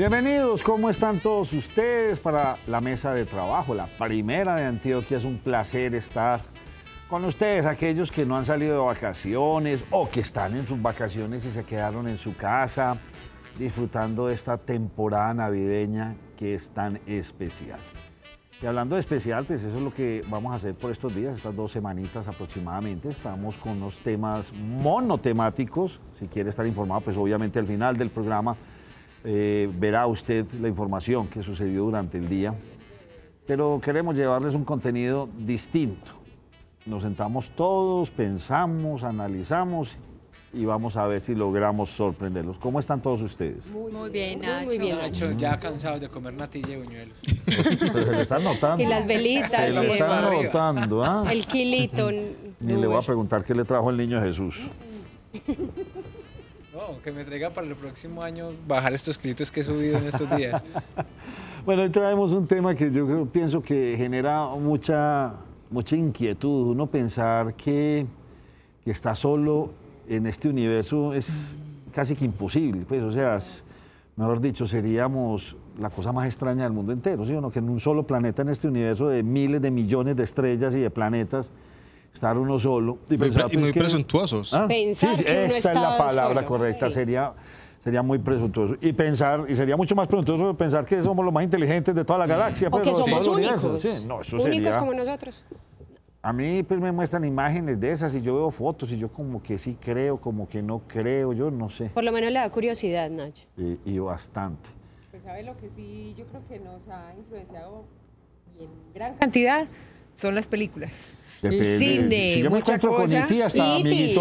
Bienvenidos, ¿cómo están todos ustedes para la mesa de trabajo? La primera de Antioquia es un placer estar con ustedes, aquellos que no han salido de vacaciones o que están en sus vacaciones y se quedaron en su casa disfrutando de esta temporada navideña que es tan especial. Y hablando de especial, pues eso es lo que vamos a hacer por estos días, estas dos semanitas aproximadamente. Estamos con unos temas monotemáticos. Si quiere estar informado, pues obviamente al final del programa eh, verá usted la información que sucedió durante el día, pero queremos llevarles un contenido distinto. Nos sentamos todos, pensamos, analizamos y vamos a ver si logramos sorprenderlos. ¿Cómo están todos ustedes? Muy bien, Nacho. Muy bien, Nacho. Ya cansados de comer natilla y buñuelos. se están notando. Y las velitas. Se están notando, ¿ah? El kilito. Ni le voy a preguntar qué le trajo el niño Jesús que me traiga para el próximo año bajar estos clitos que he subido en estos días. bueno, hoy traemos un tema que yo pienso que genera mucha, mucha inquietud. Uno pensar que, que está solo en este universo es casi que imposible. Pues, o sea, mejor dicho, seríamos la cosa más extraña del mundo entero, ¿sí o no? Que en un solo planeta, en este universo de miles de millones de estrellas y de planetas, estar uno solo. Y, muy presuntuosos. esa es la palabra correcta, sería sería muy presuntuoso. Y pensar, y sería mucho más presuntuoso pensar que somos los más inteligentes de toda la mm. galaxia. pero pues, que somos únicos. no, únicos como nosotros. A mí pues, me muestran imágenes de esas y yo veo fotos y yo como que sí creo, como que no creo, yo no sé. Por lo menos le da curiosidad, Nacho. Y, bastante. Pues sabe lo que sí yo creo que nos ha influenciado en gran cantidad son las películas. El eh, cine, si yo me encuentro cosa. con Iti,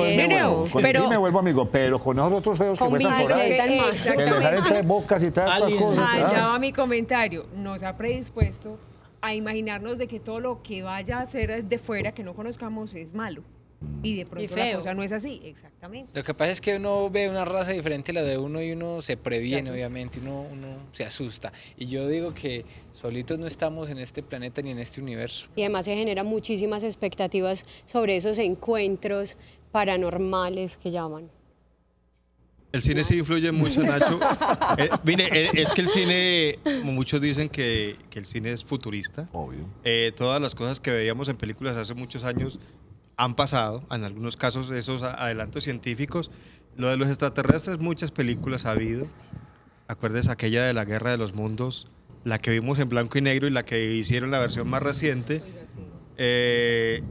pero, me vuelvo amigo, pero con esos otros feos que pasan por ahí, que, salen tres bocas y tal Allá ah, va mi comentario. Nos ha predispuesto a imaginarnos de que todo lo que vaya a ser de fuera que no conozcamos es malo. Y mm. de pronto o la no es así, exactamente. Lo que pasa es que uno ve una raza diferente a la de uno y uno se previene, obviamente, uno, uno se asusta. Y yo digo que solitos no estamos en este planeta ni en este universo. Y además se generan muchísimas expectativas sobre esos encuentros paranormales que llaman. El cine sí influye mucho, Nacho. Eh, mire, eh, es que el cine, como muchos dicen que, el cine es futurista. Obvio. Eh, todas las cosas que veíamos en películas hace muchos años han pasado, en algunos casos esos adelantos científicos. Lo de los extraterrestres, muchas películas ha habido. Acuerdes aquella de la Guerra de los Mundos, la que vimos en blanco y negro y la que hicieron la versión más reciente. Eh,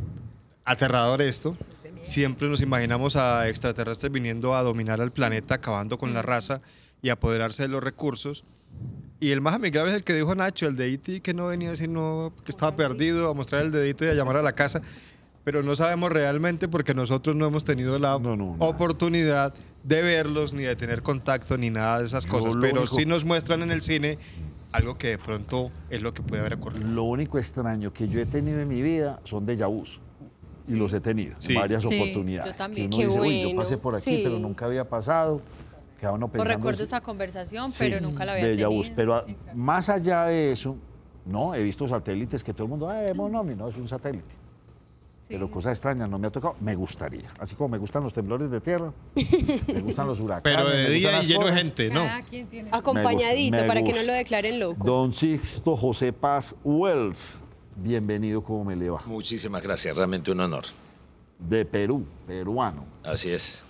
aterrador esto. Siempre nos imaginamos a extraterrestres viniendo a dominar al planeta, acabando con la raza y apoderarse de los recursos. Y el más amigable es el que dijo Nacho, el de IT, e que no venía sino que estaba perdido, a mostrar el dedito y a llamar a la casa pero no sabemos realmente porque nosotros no hemos tenido la oportunidad de verlos, ni de tener contacto, ni nada de esas cosas. Pero si sí nos muestran en el cine algo que de pronto es lo que puede haber ocurrido. Lo único extraño que yo he tenido en mi vida son de vus. Y los he tenido varias oportunidades. Yo también. yo pasé por aquí, pero nunca había pasado. Queda uno pues pensando. recuerdo esa conversación, pero nunca la había tenido. Pero más allá de eso, no, he visto satélites que todo el mundo, ah, es no, es un satélite. Pero cosas extrañas no me ha tocado, me gustaría. Así como me gustan los temblores de tierra, me gustan los huracanes. Pero de día y lleno de gente, ¿no? Acompañadito para que no lo declaren loco. Don Sixto José Paz Wells, bienvenido, como me le va? Muchísimas gracias, realmente un honor. De Perú, peruano. Así es.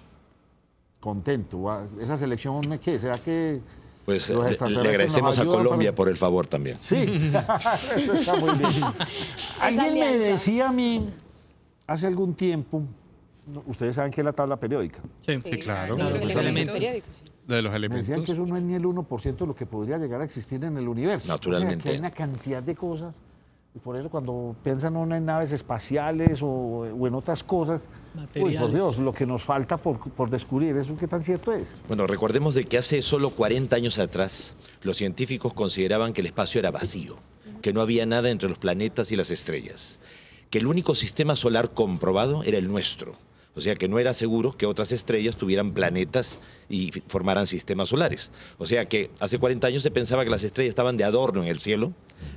Contento. ¿Esa selección me qué? ¿Será que.? Pues le, agradecemos a Colombia por el favor también. Sí, eso está muy bien. Alguien me decía a mí hace algún tiempo, ustedes saben que es la tabla periódica. Sí, claro. de los elementos. de los elementos. Decían que eso no es ni el 1% de lo que podría llegar a existir en el universo. Naturalmente. hay una cantidad de cosas. Y por eso cuando piensan en naves espaciales o, en otras cosas, pues por Dios, lo que nos falta por, por, descubrir, ¿eso qué tan cierto es? Bueno, recordemos de que hace solo 40 años atrás los científicos consideraban que el espacio era vacío, que no había nada entre los planetas y las estrellas que el único sistema solar comprobado era el nuestro. O sea que no era seguro que otras estrellas tuvieran planetas y formaran sistemas solares. O sea que hace 40 años se pensaba que las estrellas estaban de adorno en el cielo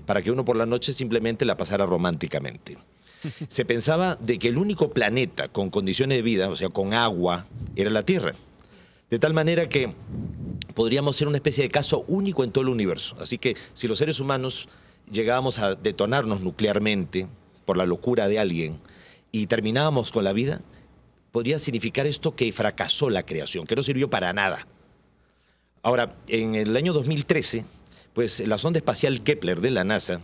para que uno por la noche simplemente la pasara románticamente. Se pensaba de que el único planeta con condiciones de vida, o sea, con agua, era la Tierra. De tal manera que podríamos ser una especie de caso único en todo el universo. Así que si los seres humanos llegábamos a detonarnos nuclearmente, por la locura de alguien y terminábamos con la vida, podría significar esto que fracasó la creación, que no sirvió para nada. Ahora, en el año 2013, pues la sonda espacial Kepler de la NASA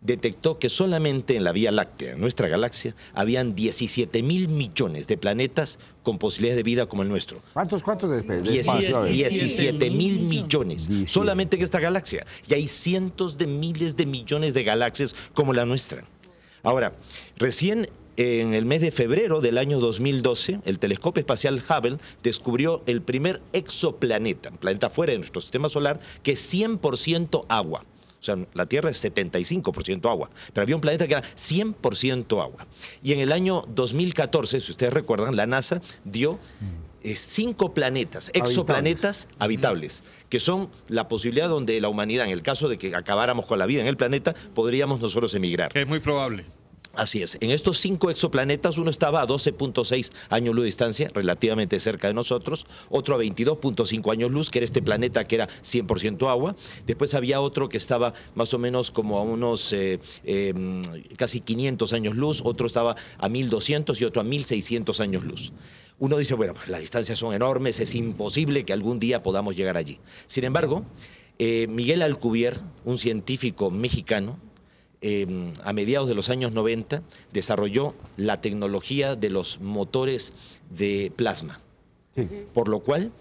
detectó que solamente en la Vía Láctea, nuestra galaxia, habían 17 mil millones de planetas con posibilidades de vida como el nuestro. ¿Cuántos, cuántos 17, mil millones, solamente en esta galaxia. Y hay cientos de miles de millones de galaxias como la nuestra. Ahora, recién en el mes de febrero del año 2012, el telescopio espacial Hubble descubrió el primer exoplaneta, un planeta fuera de nuestro sistema solar, que es 100% agua. O sea, la Tierra es 75% agua, pero había un planeta que era 100% agua. Y en el año 2014, si ustedes recuerdan, la NASA dio eh, cinco planetas, exoplanetas habitables que son la posibilidad donde la humanidad, en el caso de que acabáramos con la vida en el planeta, podríamos nosotros emigrar. es muy probable. Así es. En estos cinco exoplanetas, uno estaba a 12.6 años luz de distancia, relativamente cerca de nosotros, otro a 22.5 años luz, que era este planeta que era 100% agua. Después había otro que estaba más o menos como a unos eh, em, casi 500 años luz, otro estaba a 1200 y otro a 1600 años luz uno dice, bueno, pues, las distancias son enormes, es imposible que algún día podamos llegar allí. Sin embargo, eh, Miguel Alcubier, un científico mexicano, em, a mediados de los años 90 desarrolló la tecnología de los motores de plasma, por lo cual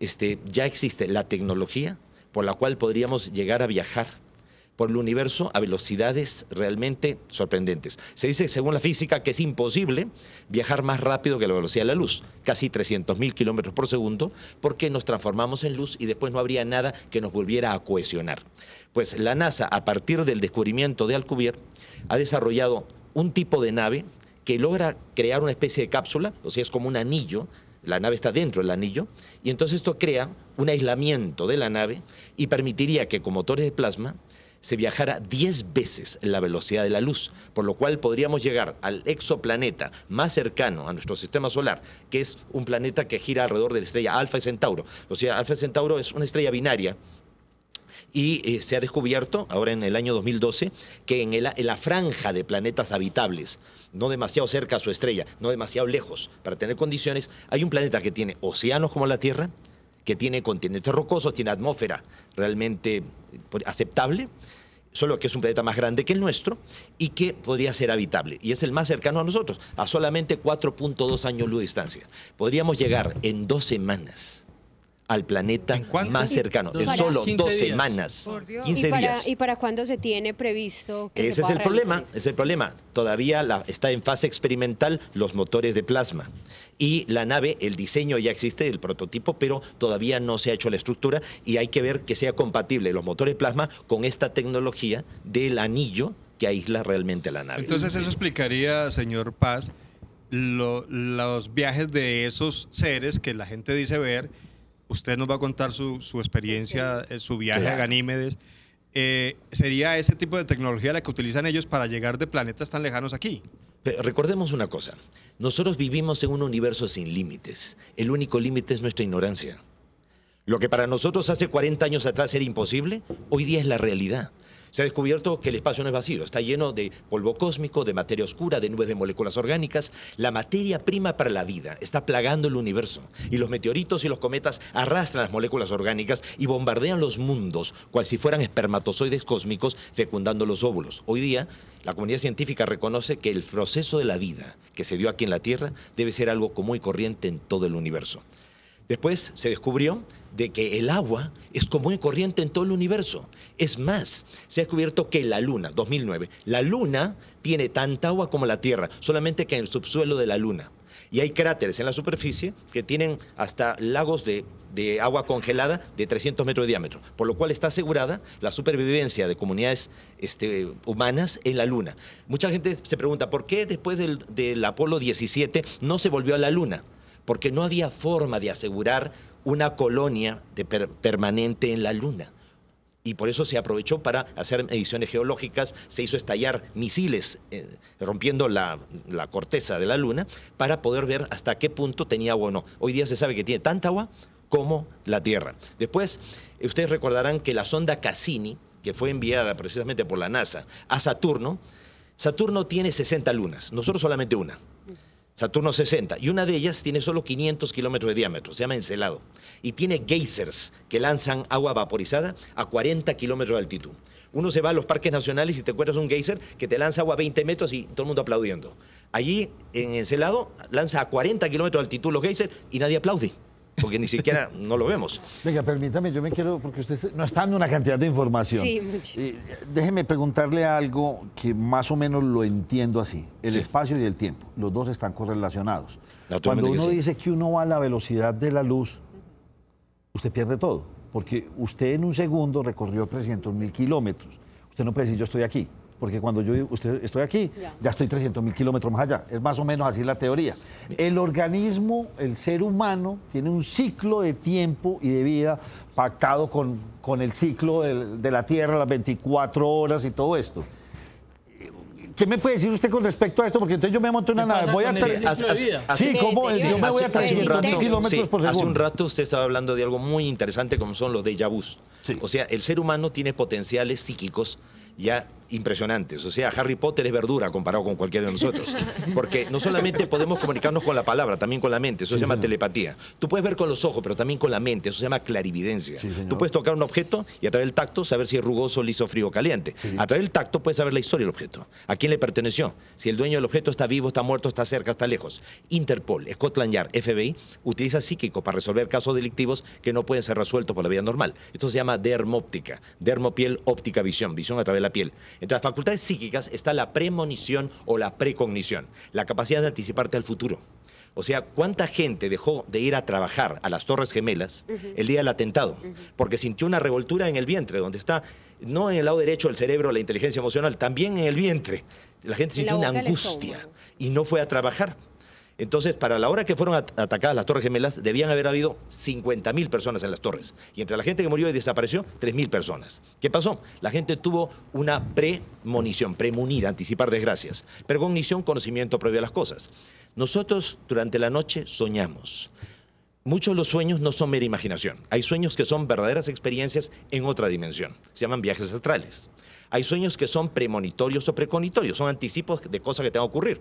este, ya existe la tecnología por la cual podríamos llegar a viajar por el universo a velocidades realmente sorprendentes. Se dice, según la física, que es imposible viajar más rápido que la velocidad de la luz, casi 300.000 kilómetros por segundo, porque nos transformamos en luz y después no habría nada que nos volviera a cohesionar. Pues la NASA, a partir del descubrimiento de Alcubierre, ha desarrollado un tipo de nave que logra crear una especie de cápsula, o sea, es como un anillo la nave está dentro del anillo, y entonces esto crea un aislamiento de la nave y permitiría que con motores de plasma se viajara 10 veces la velocidad de la luz, por lo cual podríamos llegar al exoplaneta más cercano a nuestro sistema solar, que es un planeta que gira alrededor de la estrella Alfa Centauro. O sea, Alfa Centauro es una estrella binaria y eh, se ha descubierto ahora en el año 2012 que en, la franja de planetas habitables, no demasiado cerca a su estrella, no demasiado lejos para tener condiciones, hay un planeta que tiene océanos como la Tierra, que tiene continentes rocosos, tiene atmósfera realmente pues, aceptable, solo que es un planeta más grande que el nuestro y que podría ser habitable. Y es el más cercano a nosotros, a solamente 4.2 años luz de distancia. Podríamos llegar en dos semanas al planeta más cercano. En solo dos semanas, 15 días. ¿Y para cuándo se tiene previsto? Que Ese es el problema, es el problema. Todavía está en fase experimental los motores de plasma. Y la nave, el diseño ya existe, el prototipo, pero todavía no se ha hecho la estructura y hay que ver que sea compatible los motores de plasma con esta tecnología del anillo que aísla realmente la nave. Entonces eso explicaría, señor Paz, los viajes de esos seres que la gente dice ver usted nos va a contar su, su experiencia, eh, su viaje a Ganímedes. Eh, ¿Sería ese tipo de tecnología la que utilizan ellos para llegar de planetas tan lejanos aquí? recordemos una cosa, nosotros vivimos en un universo sin límites. El único límite es nuestra ignorancia. Lo que para nosotros hace 40 años atrás era imposible, hoy día es la realidad. Se ha descubierto que el espacio no es vacío, está lleno de polvo cósmico, de materia oscura, de nubes de moléculas orgánicas. La materia prima para la vida está plagando el universo y los meteoritos y los cometas arrastran las moléculas orgánicas y bombardean los mundos, cual si fueran espermatozoides cósmicos fecundando los óvulos. Hoy día, la comunidad científica reconoce que el proceso de la vida que se dio aquí en la Tierra debe ser algo común y corriente en todo el universo. Después se descubrió de que el agua es común y corriente en todo el universo. Es más, se ha descubierto que la Luna, 2009, la Luna tiene tanta agua como la Tierra, solamente que en el subsuelo de la Luna. Y hay cráteres en la superficie que tienen hasta lagos de, agua congelada de 300 metros de diámetro, por lo cual está asegurada la supervivencia de comunidades este, humanas en la Luna. Mucha gente se pregunta, ¿por qué después del, del Apolo 17 no se volvió a la Luna? porque no había forma de asegurar una colonia permanente en la Luna. Y por eso se aprovechó para hacer mediciones geológicas, se hizo estallar misiles eh, rompiendo la, la, corteza de la Luna para poder ver hasta qué punto tenía agua o no. Hoy día se sabe que tiene tanta agua como la Tierra. Después, ustedes recordarán que la sonda Cassini, que fue enviada precisamente por la NASA a Saturno, Saturno tiene 60 lunas, nosotros solamente una. Saturno 60, y una de ellas tiene solo 500 kilómetros de diámetro, se llama Encelado, y tiene geysers que lanzan agua vaporizada a 40 kilómetros de altitud. Uno se va a los parques nacionales y te encuentras un geyser que te lanza agua a 20 metros y todo el mundo aplaudiendo. Allí, en Encelado, lanza a 40 kilómetros de altitud los geysers y nadie aplaude porque ni siquiera no lo vemos. Venga, permítame, yo me quiero, porque usted no está dando una cantidad de información. Sí, muchísimo. Eh, déjeme preguntarle algo que más o menos lo entiendo así. El espacio y el tiempo, los dos están correlacionados. Cuando uno dice que uno va a la velocidad de la luz, usted pierde todo, porque usted en un segundo recorrió 300 mil kilómetros. Usted no puede decir yo estoy aquí porque cuando yo usted, estoy aquí, ya, estoy 300 mil kilómetros más allá. Es más o menos así la teoría. El organismo, el ser humano, tiene un ciclo de tiempo y de vida pactado con, con el ciclo de, la Tierra, las 24 horas y todo esto. ¿Qué me puede decir usted con respecto a esto? Porque entonces yo me monto una nave, voy a... Sí, ¿cómo es? Yo me voy a 300 kilómetros por segundo. Hace un rato usted estaba hablando de algo muy interesante como son los de vus. O sea, el ser humano tiene potenciales psíquicos ya impresionantes. O sea, Harry Potter es verdura comparado con cualquiera de nosotros. Porque no solamente podemos comunicarnos con la palabra, también con la mente. Eso se llama telepatía. Tú puedes ver con los ojos, pero también con la mente. Eso se llama clarividencia. Tú puedes tocar un objeto y a través del tacto saber si es rugoso, liso, frío o caliente. A través del tacto puedes saber la historia del objeto. ¿A quién le perteneció? Si el dueño del objeto está vivo, está muerto, está cerca, está lejos. Interpol, Scotland Yard, FBI, utiliza psíquico para resolver casos delictivos que no pueden ser resueltos por la vida normal. Esto se llama dermóptica. Dermopiel, óptica, visión. Visión a través de la piel. Entre las facultades psíquicas está la premonición o la precognición, la capacidad de anticiparte al futuro. O sea, ¿cuánta gente dejó de ir a trabajar a las Torres Gemelas el día del atentado? Porque sintió una revoltura en el vientre, donde está, no en el lado derecho del cerebro, la inteligencia emocional, también en el vientre. La gente sintió una angustia y no fue a trabajar. Entonces, para la hora que fueron atacadas las Torres Gemelas, debían haber habido 50.000 personas en las torres. Y entre la gente que murió y desapareció, 3.000 personas. ¿Qué pasó? La gente tuvo una premonición, premunida anticipar desgracias. Precognición, conocimiento previo a las cosas. Nosotros durante la noche soñamos. Muchos de los sueños no son mera imaginación. Hay sueños que son verdaderas experiencias en otra dimensión. Se llaman viajes astrales. Hay sueños que son premonitorios o preconitorios, son anticipos de cosas que te van a ocurrir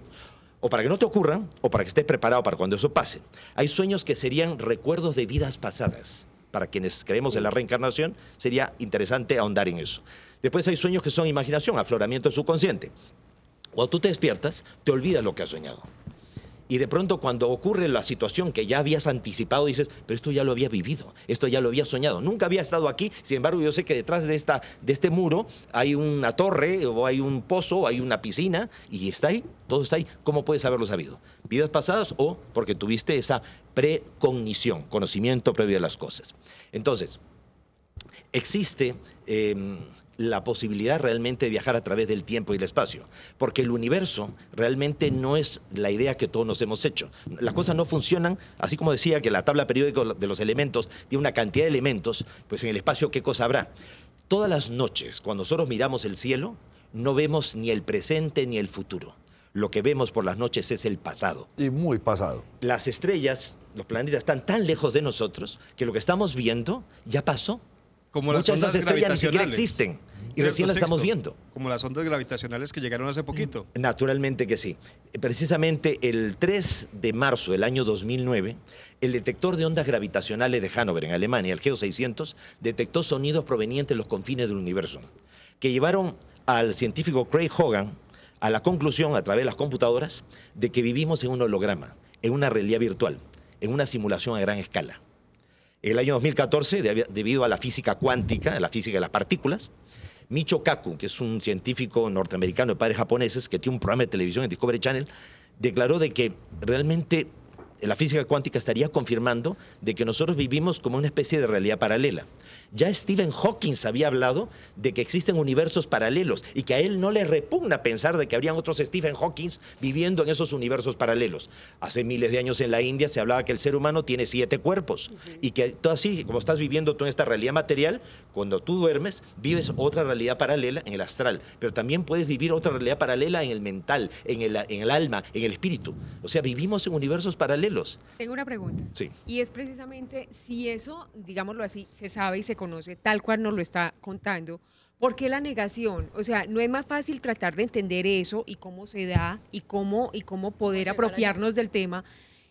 o para que no te ocurran, o para que estés preparado para cuando eso pase. Hay sueños que serían recuerdos de vidas pasadas. Para quienes creemos en la reencarnación, sería interesante ahondar en eso. Después hay sueños que son imaginación, afloramiento subconsciente. Cuando tú te despiertas, te olvidas lo que has soñado. Y de pronto cuando ocurre la situación que ya habías anticipado, dices, pero esto ya lo había vivido, esto ya lo había soñado, nunca había estado aquí, sin embargo yo sé que detrás de, esta, de este muro hay una torre o hay un pozo, o hay una piscina y está ahí, todo está ahí. ¿Cómo puedes haberlo sabido? ¿Vidas pasadas o porque tuviste esa precognición, conocimiento previo de las cosas? Entonces, existe... Em, la posibilidad realmente de viajar a través del tiempo y el espacio, porque el universo realmente no es la idea que todos nos hemos hecho. Las cosas no funcionan, así como decía que la tabla periódica de los elementos tiene una cantidad de elementos, pues en el espacio qué cosa habrá. Todas las noches, cuando nosotros miramos el cielo, no vemos ni el presente ni el futuro. Lo que vemos por las noches es el pasado. Y muy pasado. Las estrellas, los planetas están tan lejos de nosotros que lo que estamos viendo ya pasó Muchas de esas ni siquiera existen. Y recién las estamos viendo. Como las ondas gravitacionales que llegaron hace poquito. Mm, naturalmente que sí. Precisamente el 3 de marzo del año 2009, el detector de ondas gravitacionales de Hannover, en Alemania, el GEO 600, detectó sonidos provenientes de los confines del universo, que llevaron al científico Craig Hogan a la conclusión, a través de las computadoras, de que vivimos en un holograma, en una realidad virtual, en una simulación a gran escala el año 2014, debido a la física cuántica, a la física de las partículas, Micho Kaku, que es un científico norteamericano de padres japoneses, que tiene un programa de televisión en Discovery Channel, declaró de que realmente la física cuántica estaría confirmando de que nosotros vivimos como una especie de realidad paralela. Ya Stephen Hawking había hablado de que existen universos paralelos y que a él no le repugna pensar de que habrían otros Stephen Hawking viviendo en esos universos paralelos. Hace miles de años en la India se hablaba que el ser humano tiene siete cuerpos y que tú así, como estás viviendo tú en esta realidad material, cuando tú duermes vives otra realidad paralela en el astral, pero también puedes vivir otra realidad paralela en el mental, en el, en el alma, en el espíritu. O sea, vivimos en universos paralelos. Tengo una pregunta. Sí. Y es precisamente si eso, digámoslo así, se sabe y se conoce tal cual nos lo está contando, ¿por qué la negación? O sea, ¿no es más fácil tratar de entender eso y cómo se da y cómo, y cómo poder apropiarnos del tema?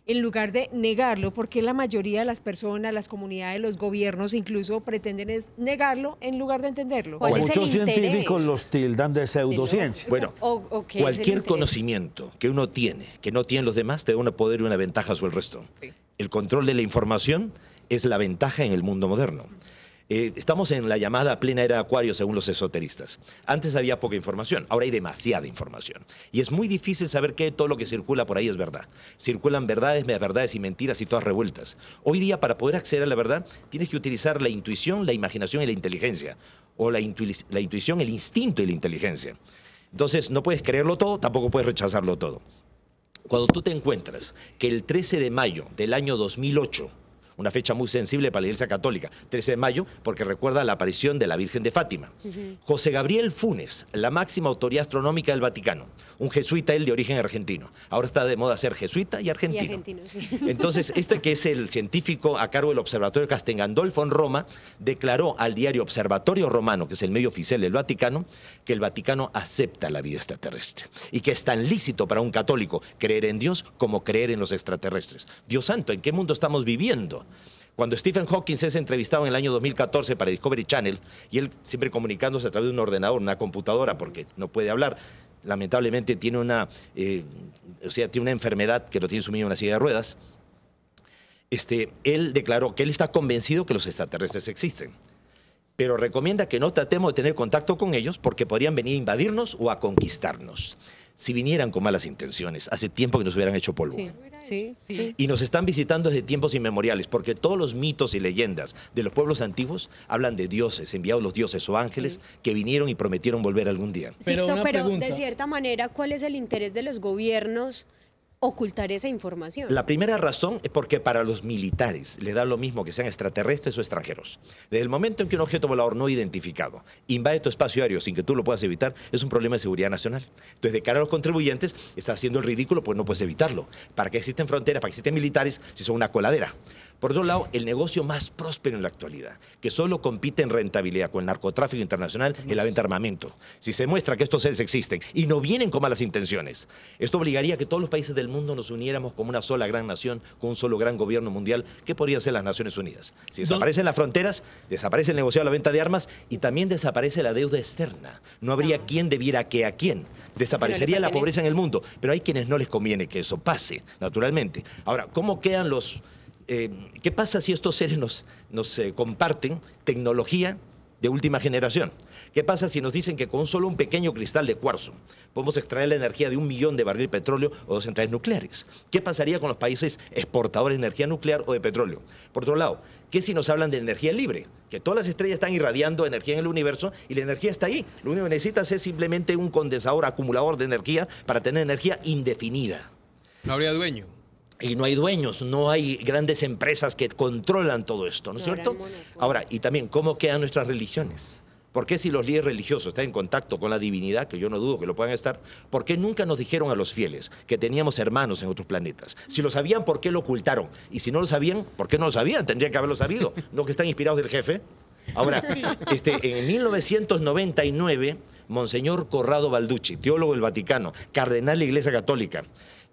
en lugar de negarlo, porque la mayoría de las personas, las comunidades, los gobiernos incluso pretenden es negarlo en lugar de entenderlo. O muchos científicos los tildan de pseudociencia. Bueno, cualquier conocimiento que uno tiene, que no tienen los demás, te da un poder y una ventaja sobre el resto. El control de la información es la ventaja en el mundo moderno. Eh, estamos en la llamada plena era de Acuario, según los esoteristas. Antes había poca información, ahora hay demasiada información. Y es muy difícil saber qué todo lo que circula por ahí es verdad. Circulan verdades, verdades y mentiras y todas revueltas. Hoy día, para poder acceder a la verdad, tienes que utilizar la intuición, la imaginación y la inteligencia. O la intuición, el instinto y la inteligencia. Entonces, no puedes creerlo todo, tampoco puedes rechazarlo todo. Cuando tú te encuentras que el 13 de mayo del año 2008, una fecha muy sensible para la Iglesia Católica, 13 de mayo, porque recuerda la aparición de la Virgen de Fátima. José Gabriel Funes, la máxima autoridad astronómica del Vaticano, un jesuita él de origen argentino. Ahora está de moda ser jesuita y argentino. Entonces, este que es el científico a cargo del Observatorio Castengandolfo en Roma, declaró al diario Observatorio Romano, que es el medio oficial del Vaticano, que el Vaticano acepta la vida extraterrestre y que es tan lícito para un católico creer en Dios como creer en los extraterrestres. Dios santo, ¿en qué mundo estamos viviendo? Cuando Stephen Hawking es entrevistado en el año 2014 para Discovery Channel, y él siempre comunicándose a través de un ordenador, una computadora, porque no puede hablar, lamentablemente tiene una, eh, o sea, tiene una enfermedad que lo tiene sumido en una silla de ruedas, este, él declaró que él está convencido que los extraterrestres existen, pero recomienda que no tratemos de tener contacto con ellos porque podrían venir a invadirnos o a conquistarnos si vinieran con malas intenciones. Hace tiempo que nos hubieran hecho polvo. Sí, sí, Y nos están visitando desde tiempos inmemoriales, porque todos los mitos y leyendas de los pueblos antiguos hablan de dioses, enviados los dioses o ángeles que vinieron y prometieron volver algún día. pero de cierta manera, ¿cuál es el interés de los gobiernos? ocultar esa información? La primera razón es porque para los militares le da lo mismo que sean extraterrestres o extranjeros. Desde el momento en que un objeto volador no identificado invade tu espacio aéreo sin que tú lo puedas evitar, es un problema de seguridad nacional. Entonces, de cara a los contribuyentes, está haciendo el ridículo, pues no puedes evitarlo. ¿Para qué existen fronteras? ¿Para qué existen militares si son una coladera? Por otro lado, el negocio más próspero en la actualidad, que solo compite en rentabilidad con el narcotráfico internacional, es la venta de armamento. Si se muestra que estos seres existen y no vienen con malas intenciones, esto obligaría a que todos los países del mundo nos uniéramos como una sola gran nación, con un solo gran gobierno mundial, que podrían ser las Naciones Unidas. Si desaparecen las fronteras, desaparece el negocio de la venta de armas y también desaparece la deuda externa. No habría quien debiera que a quién. Desaparecería la pobreza en el mundo. Pero hay quienes no les conviene que eso pase, naturalmente. Ahora, ¿cómo quedan los eh, ¿qué pasa si estos seres nos, eh, comparten tecnología de última generación? ¿Qué pasa si nos dicen que con solo un pequeño cristal de cuarzo podemos extraer la energía de un millón de barril de petróleo o dos centrales nucleares? ¿Qué pasaría con los países exportadores de energía nuclear o de petróleo? Por otro lado, ¿qué si nos hablan de energía libre? Que todas las estrellas están irradiando energía en el universo y la energía está ahí. Lo único que necesitas es simplemente un condensador, acumulador de energía para tener energía indefinida. No habría dueño y no hay dueños, no hay grandes empresas que controlan todo esto, ¿no es cierto? Ahora, y también, ¿cómo quedan nuestras religiones? ¿Por qué si los líderes religiosos están en contacto con la divinidad, que yo no dudo que lo puedan estar, por qué nunca nos dijeron a los fieles que teníamos hermanos en otros planetas? Si lo sabían, ¿por qué lo ocultaron? Y si no lo sabían, ¿por qué no lo sabían? Tendrían que haberlo sabido, no que están inspirados del jefe. Ahora, este, en 1999, Monseñor Corrado Balducci, teólogo del Vaticano, cardenal de la Iglesia Católica,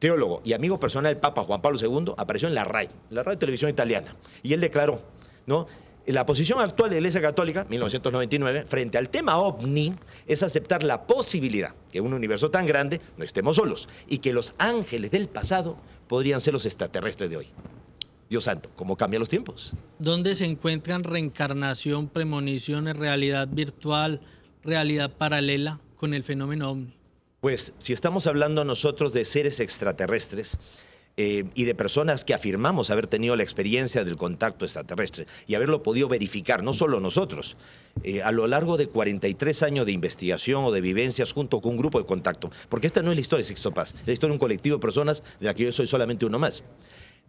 teólogo y amigo personal del Papa Juan Pablo II, apareció en la RAI, la radio televisión italiana, y él declaró, ¿no? La posición actual de la Iglesia Católica, 1999, frente al tema ovni, es aceptar la posibilidad que en un universo tan grande no estemos solos y que los ángeles del pasado podrían ser los extraterrestres de hoy. Dios santo, ¿cómo cambian los tiempos? ¿Dónde se encuentran reencarnación, premoniciones, realidad virtual, realidad paralela con el fenómeno ovni? Pues si estamos hablando nosotros de seres extraterrestres, eh, y de personas que afirmamos haber tenido la experiencia del contacto extraterrestre y haberlo podido verificar, no solo nosotros, eh, a lo largo de 43 años de investigación o de vivencias junto con un grupo de contacto, porque esta no es la historia de Sixto Paz, es la historia de un colectivo de personas de la que yo soy solamente uno más.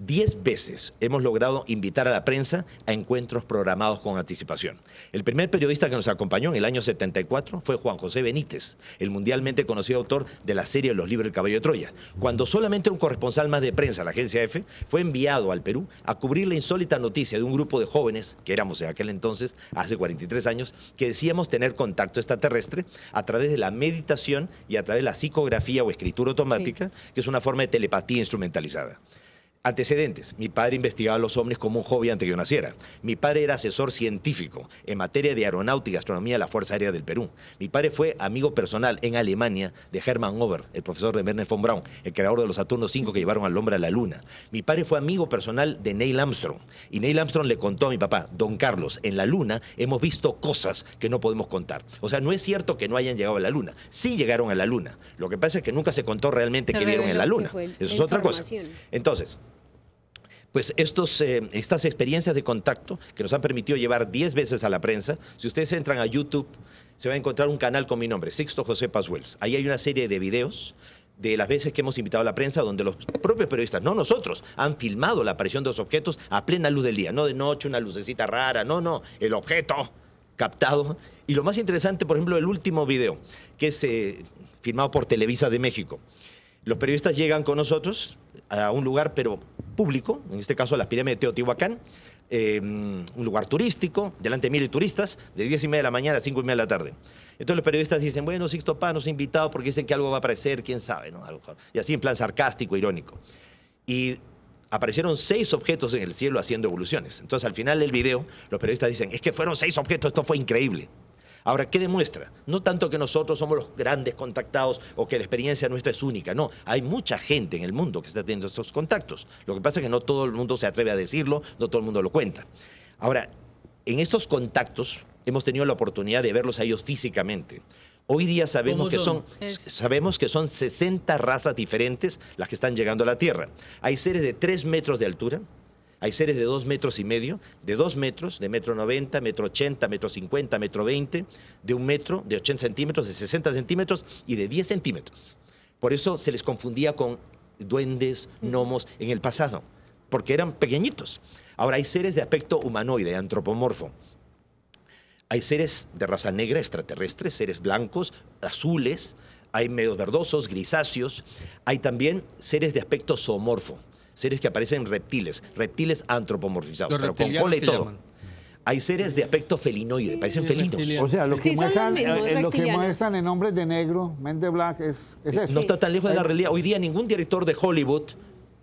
Diez veces hemos logrado invitar a la prensa a encuentros programados con anticipación. El primer periodista que nos acompañó en el año 74 fue Juan José Benítez, el mundialmente conocido autor de la serie Los libros El caballo de Troya, cuando solamente un corresponsal más de prensa, la agencia EFE, fue enviado al Perú a cubrir la insólita noticia de un grupo de jóvenes, que éramos en aquel entonces, hace 43 años, que decíamos tener contacto extraterrestre a través de la meditación y a través de la psicografía o escritura automática, que es una forma de telepatía instrumentalizada. Antecedentes. Mi padre investigaba a los hombres como un hobby antes que yo naciera. Mi padre era asesor científico en materia de aeronáutica y astronomía de la Fuerza Aérea del Perú. Mi padre fue amigo personal en Alemania de Hermann Ober, el profesor de Werner von Braun, el creador de los Saturno 5 que llevaron al hombre a la luna. Mi padre fue amigo personal de Neil Armstrong. Y Neil Armstrong le contó a mi papá, don Carlos, en la luna hemos visto cosas que no podemos contar. O sea, no es cierto que no hayan llegado a la luna. Sí llegaron a la luna. Lo que pasa es que nunca se contó realmente que vieron en la luna. Eso es otra cosa. Entonces, pues estos, eh, estas experiencias de contacto que nos han permitido llevar 10 veces a la prensa, si ustedes entran a YouTube, se va a encontrar un canal con mi nombre, Sixto José Pazuels. Ahí hay una serie de videos de las veces que hemos invitado a la prensa, donde los propios periodistas, no nosotros, han filmado la aparición de los objetos a plena luz del día, no de noche, una lucecita rara, no, no, el objeto captado. Y lo más interesante, por ejemplo, el último video, que se eh, filmado por Televisa de México. Los periodistas llegan con nosotros, a un lugar, pero público, en este caso a las pirámides de Teotihuacán, em, un lugar turístico, delante de mil turistas, de 10 y media de la mañana a 5 y media de la tarde. Entonces los periodistas dicen, bueno, Sixto Paz nos ha invitado porque dicen que algo va a aparecer, quién sabe, ¿no? Y así en plan sarcástico, irónico. Y aparecieron seis objetos en el cielo haciendo evoluciones. Entonces al final del video los periodistas dicen, es que fueron seis objetos, esto fue increíble. Ahora, ¿qué demuestra? No tanto que nosotros somos los grandes contactados o que la experiencia nuestra es única, no, hay mucha gente en el mundo que está teniendo estos contactos. Lo que pasa es que no todo el mundo se atreve a decirlo, no todo el mundo lo cuenta. Ahora, en estos contactos hemos tenido la oportunidad de verlos a ellos físicamente. Hoy día sabemos que, son, sabemos que son 60 razas diferentes las que están llegando a la Tierra. Hay seres de 3 metros de altura, hay seres de dos metros y medio, de dos metros, de metro noventa, metro ochenta, metro cincuenta, metro veinte, de un metro, de 80 centímetros, de 60 centímetros y de 10 centímetros. Por eso se les confundía con duendes, gnomos en el pasado, porque eran pequeñitos. Ahora hay seres de aspecto humanoide, antropomorfo. Hay seres de raza negra, extraterrestres, seres blancos, azules, hay medios verdosos, grisáceos, hay también seres de aspecto zoomorfo seres que aparecen reptiles, reptiles antropomorfizados, pero con cola y todo. Hay seres de aspecto felinoide, parecen felinos. O sea, lo que, eh, eh, muestran, en hombres de negro, mente black, es eh, eso. No está tan lejos de la realidad. Hoy día ningún director de Hollywood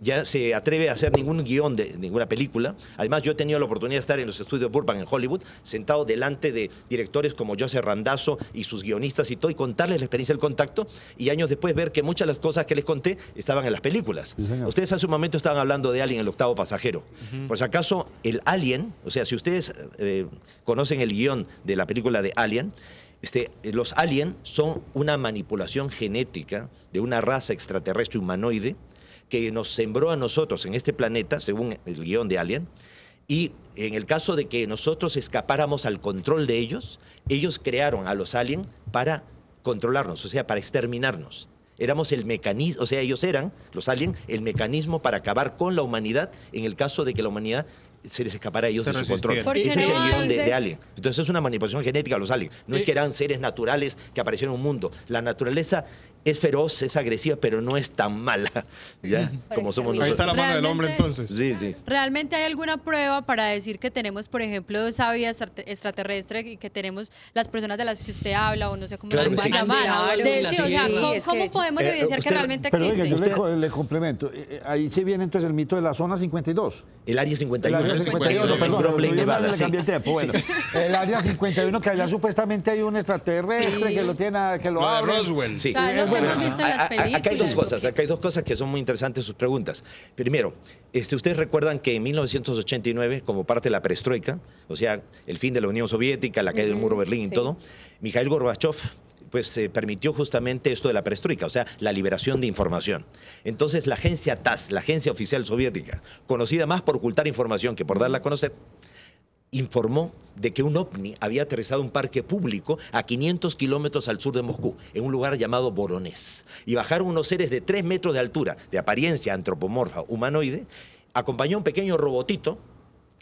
ya se atreve a hacer ningún guión de ninguna película. Además, yo he tenido la oportunidad de estar en los estudios Burbank en Hollywood, sentado delante de directores como Joseph Randazo y sus guionistas y todo, y contarles la experiencia del contacto, y años después ver que muchas de las cosas que les conté estaban en las películas. ustedes hace un momento estaban hablando de Alien, el octavo pasajero. Pues acaso, el Alien, o sea, si ustedes eh, conocen el guión de la película de Alien, este, los Alien son una manipulación genética de una raza extraterrestre humanoide que nos sembró a nosotros en este planeta, según el guión de Alien, y en el caso de que nosotros escapáramos al control de ellos, ellos crearon a los aliens para controlarnos, o sea, para exterminarnos. Éramos el mecanismo, o sea, ellos eran, los aliens, el mecanismo para acabar con la humanidad en el caso de que la humanidad se les escapara a ellos de su control. Ese es el guión de, de, Entonces es una manipulación genética los aliens. No es eh. que eran seres naturales que aparecieron en un mundo. La naturaleza es feroz, es agresiva, pero no es tan mala, ¿ya? Como somos nosotros. Ahí está la mano del hombre entonces. ¿Realmente hay alguna prueba para decir que tenemos, por ejemplo, esa vida extraterrestre y que tenemos las personas de las que usted habla o no sé cómo se va a llamar? ¿cómo, podemos eh, evidenciar que realmente existe? yo le, complemento. Eh, ahí se viene entonces el mito de la zona 52. El área 51. El área 51, el el área 51, que allá supuestamente hay un extraterrestre que lo tiene, que Roswell. Sí. acá hay dos cosas, acá hay dos cosas que son muy interesantes sus preguntas. Primero, este, ustedes recuerdan que en 1989, como parte de la perestroika, o sea, el fin de la Unión Soviética, la caída del muro Berlín y todo, Mikhail Gorbachev pues se permitió justamente esto de la perestroika, o sea, la liberación de información. Entonces la agencia tas la agencia oficial soviética, conocida más por ocultar información que por darla a conocer, informó de que un ovni había aterrizado en un parque público a 500 kilómetros al sur de Moscú, en un lugar llamado Boronés, Y bajaron unos seres de 3 metros de altura, de apariencia antropomorfa humanoide, acompañó un pequeño robotito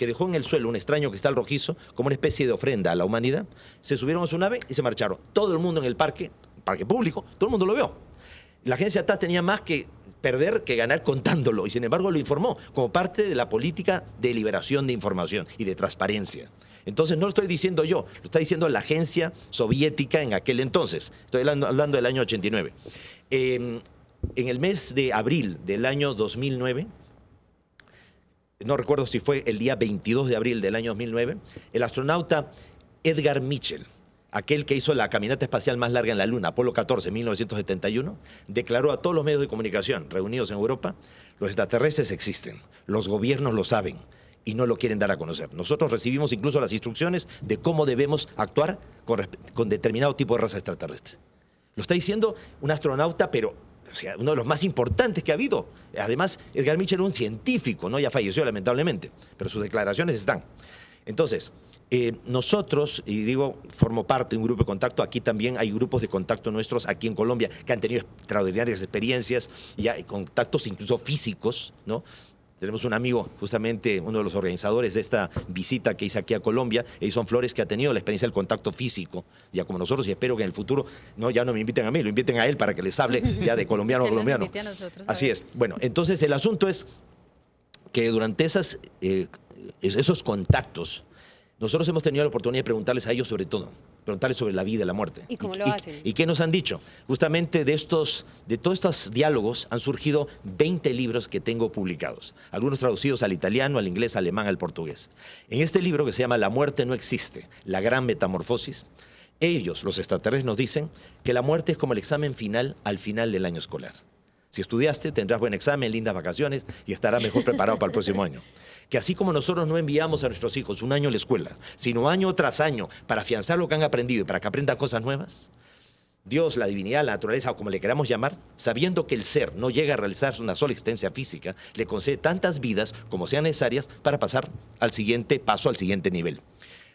que dejó en el suelo un extraño que cristal rojizo como una especie de ofrenda a la humanidad, se subieron a su nave y se marcharon. Todo el mundo en el parque, parque público, todo el mundo lo vio. La agencia TAS tenía más que perder que ganar contándolo y sin embargo lo informó como parte de la política de liberación de información y de transparencia. Entonces no lo estoy diciendo yo, lo está diciendo la agencia soviética en aquel entonces. Estoy hablando del año 89. Em, en el mes de abril del año 2009, no recuerdo si fue el día 22 de abril del año 2009, el astronauta Edgar Mitchell, aquel que hizo la caminata espacial más larga en la Luna, Apolo 14, 1971, declaró a todos los medios de comunicación reunidos en Europa, los extraterrestres existen, los gobiernos lo saben y no lo quieren dar a conocer. Nosotros recibimos incluso las instrucciones de cómo debemos actuar con, con determinado tipo de raza extraterrestre. Lo está diciendo un astronauta, pero uno de los más importantes que ha habido. Además, Edgar Mitchell era un científico, ¿no? Ya falleció lamentablemente, pero sus declaraciones están. Entonces, eh, nosotros, y digo, formo parte de un grupo de contacto, aquí también hay grupos de contacto nuestros aquí en Colombia que han tenido extraordinarias experiencias, hay contactos incluso físicos, ¿no? Tenemos un amigo, justamente uno de los organizadores de esta visita que hice aquí a Colombia, son Flores, que ha tenido la experiencia del contacto físico, ya como nosotros, y espero que en el futuro, no, ya no me inviten a mí, lo inviten a él para que les hable ya de colombiano a colombiano. Así es. Bueno, entonces el asunto es que durante esas, eh, esos contactos, nosotros hemos tenido la oportunidad de preguntarles a ellos sobre todo, sobre la vida y la muerte. ¿Y cómo lo qué nos han dicho? Justamente de, estos, de todos estos diálogos han surgido 20 libros que tengo publicados, algunos traducidos al italiano, al inglés, al alemán, al portugués. En este libro que se llama La muerte no existe, la gran metamorfosis, ellos, los extraterrestres, nos dicen que la muerte es como el examen final al final del año escolar. Si estudiaste, tendrás buen examen, lindas vacaciones y estará mejor preparado para el próximo año que así como nosotros no enviamos a nuestros hijos un año a la escuela, sino año tras año para afianzar lo que han aprendido y para que aprendan cosas nuevas, Dios, la divinidad, la naturaleza, o como le queramos llamar, sabiendo que el ser no llega a realizarse una sola existencia física, le concede tantas vidas como sean necesarias para pasar al siguiente paso, al siguiente nivel.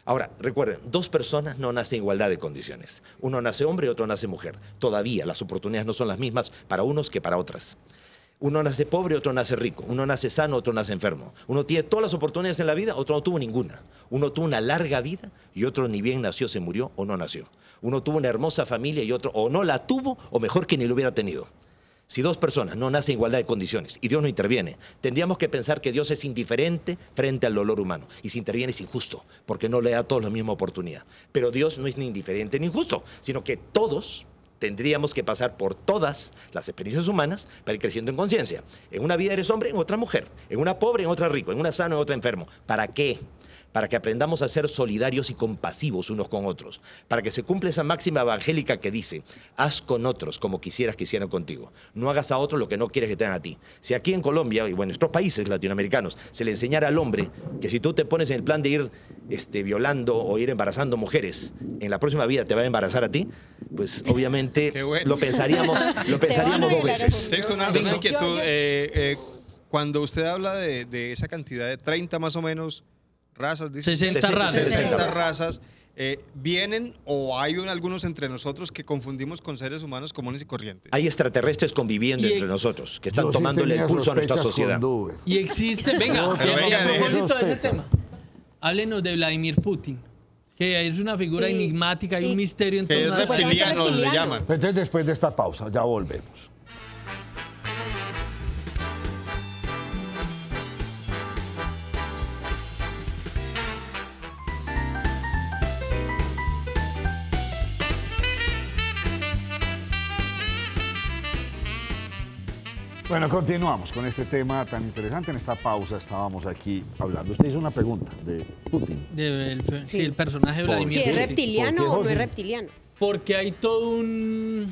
Ahora, recuerden, dos personas no nacen en igualdad de condiciones. Uno nace hombre y otro nace mujer. Todavía las oportunidades no son las mismas para unos que para otras. Uno nace pobre, otro nace rico. Uno nace sano, otro nace enfermo. Uno tiene todas las oportunidades en la vida, otro no tuvo ninguna. Uno tuvo una larga vida y otro ni bien nació, se murió o no nació. Uno tuvo una hermosa familia y otro o no la tuvo o mejor que ni lo hubiera tenido. Si dos personas no nacen en igualdad de condiciones y Dios no interviene, tendríamos que pensar que Dios es indiferente frente al dolor humano. Y si interviene es injusto, porque no le da a todos la misma oportunidad. Pero Dios no es ni indiferente ni injusto, sino que todos tendríamos que pasar por todas las experiencias humanas para ir creciendo en conciencia. En una vida eres hombre, en otra mujer. En una pobre, en otra rico. En una sano, en otra enfermo. ¿Para qué? para que aprendamos a ser solidarios y compasivos unos con otros, para que se cumpla esa máxima evangélica que dice, haz con otros como quisieras que hicieran contigo, no hagas a otros lo que no quieres que tengan a ti. Si aquí en Colombia y bueno, en nuestros países latinoamericanos se le enseñara al hombre que si tú te pones en el plan de ir este, violando o ir embarazando mujeres, en la próxima vida te va a embarazar a ti, pues obviamente lo pensaríamos, lo pensaríamos dos veces. Sexo, una inquietud. Eh, eh, cuando usted habla de, de esa cantidad de 30 más o menos razas, 60 razas. Eh, vienen o hay algunos entre nosotros que confundimos con seres humanos comunes y corrientes. Hay extraterrestres conviviendo entre nosotros que están tomando el pulso a nuestra sociedad. Y existe, venga, de tema, háblenos de Vladimir Putin. Que es una figura enigmática, hay un misterio en nosotros. Pues, le llaman. después de esta pausa, ya volvemos. Bueno, continuamos con este tema tan interesante. En esta pausa estábamos aquí hablando. Usted hizo una pregunta de Putin. el, sí. el personaje de Vladimir Si es reptiliano o no es reptiliano. Porque hay todo un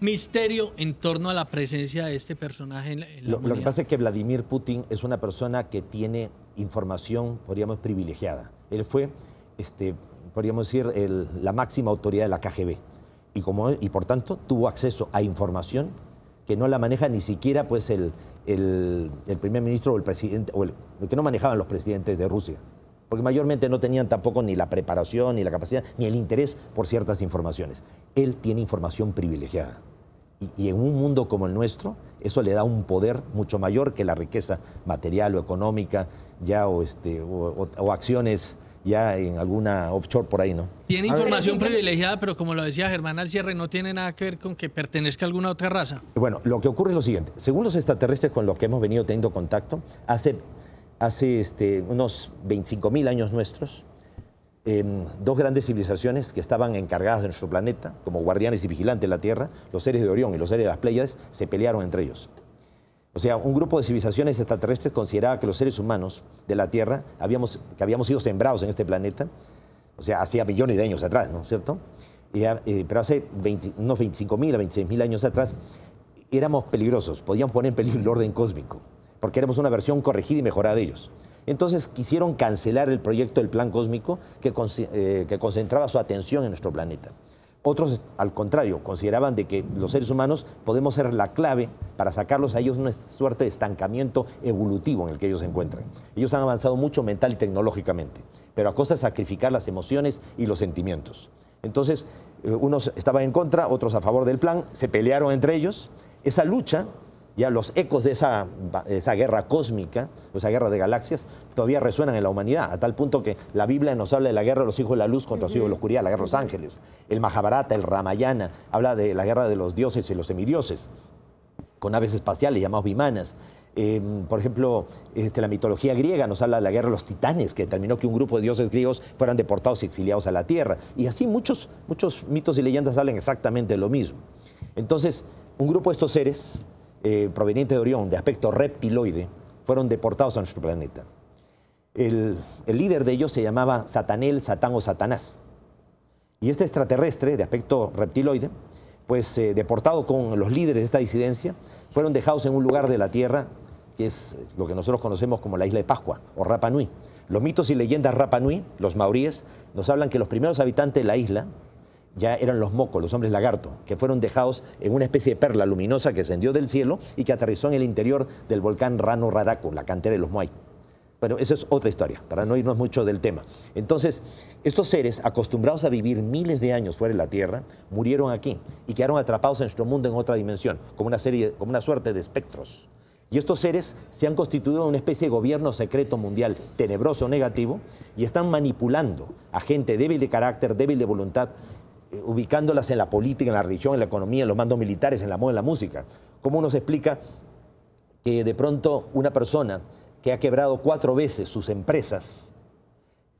misterio en torno a la presencia de este personaje en la, lo, que pasa es que Vladimir Putin es una persona que tiene información, podríamos, privilegiada. Él fue, este, podríamos decir, la máxima autoridad de la KGB. Y, como, y por tanto tuvo acceso a información que no la maneja ni siquiera pues, el, primer ministro o el presidente, o el, que no manejaban los presidentes de Rusia porque mayormente no tenían tampoco ni la preparación, ni la capacidad, ni el interés por ciertas informaciones. Él tiene información privilegiada. Y, en un mundo como el nuestro, eso le da un poder mucho mayor que la riqueza material o económica, ya o, este, o acciones ya en alguna offshore por ahí, ¿no? Tiene información privilegiada, pero como lo decía Germán al cierre, no tiene nada que ver con que pertenezca a alguna otra raza. Bueno, lo que ocurre es lo siguiente. Según los extraterrestres con los que hemos venido teniendo contacto, hace, hace este, unos 25 mil años nuestros, em, dos grandes civilizaciones que estaban encargadas de nuestro planeta, como guardianes y vigilantes de la Tierra, los seres de Orión y los seres de las Pléyades, se pelearon entre ellos. O sea, un grupo de civilizaciones extraterrestres consideraba que los seres humanos de la Tierra habíamos, que habíamos sido sembrados en este planeta, o sea, hacía millones de años atrás, ¿no es cierto? Eh, pero hace 20, unos 25.000 a 26.000 años atrás éramos peligrosos, podíamos poner en peligro el orden cósmico, porque éramos una versión corregida y mejorada de ellos. Entonces quisieron cancelar el proyecto del plan cósmico que eh, concentraba su atención en nuestro planeta. Otros, al contrario, consideraban de que los seres humanos podemos ser la clave para sacarlos a ellos una suerte de estancamiento evolutivo en el que ellos se encuentran. Ellos han avanzado mucho mental y tecnológicamente, pero a costa de sacrificar las emociones y los sentimientos. Entonces, eh, unos estaban en contra, otros a favor del plan, se pelearon entre ellos. Esa lucha ya los ecos de esa, guerra cósmica, esa guerra de galaxias, todavía resuenan en la humanidad, a tal punto que la Biblia nos habla de la guerra de los hijos de la luz contra los hijos de la oscuridad, la guerra de los ángeles, el Mahabharata, el Ramayana, habla de la guerra de los dioses y los semidioses, con aves espaciales llamados bimanas. Em, por ejemplo, este, la mitología griega nos habla de la guerra de los titanes, que terminó que un grupo de dioses griegos fueran deportados y exiliados a la tierra. Y así muchos, muchos mitos y leyendas hablan exactamente lo mismo. Entonces, un grupo de estos seres eh, proveniente de Orión, de aspecto reptiloide, fueron deportados a nuestro planeta. El, líder de ellos se llamaba Satanel, Satán o Satanás. Y este extraterrestre, de aspecto reptiloide, pues eh, deportado con los líderes de esta disidencia, fueron dejados en un lugar de la Tierra que es lo que nosotros conocemos como la isla de Pascua o Rapa Nui. Los mitos y leyendas Rapa Nui, los maoríes, nos hablan que los primeros habitantes de la isla, ya eran los mocos, los hombres lagarto, que fueron dejados en una especie de perla luminosa que ascendió del cielo y que aterrizó en el interior del volcán Rano Radaco, la cantera de los Moai. Bueno, eso es otra historia, para no irnos mucho del tema. Entonces, estos seres, acostumbrados a vivir miles de años fuera de la Tierra, murieron aquí y quedaron atrapados en nuestro mundo en otra dimensión, como una, serie, como una suerte de espectros. Y estos seres se han constituido en una especie de gobierno secreto mundial, tenebroso, negativo, y están manipulando a gente débil de carácter, débil de voluntad, eh, ubicándolas en la política, en la religión, en la economía, en los mandos militares, en la moda, en la música. ¿Cómo uno se explica que de pronto una persona que ha quebrado cuatro veces sus empresas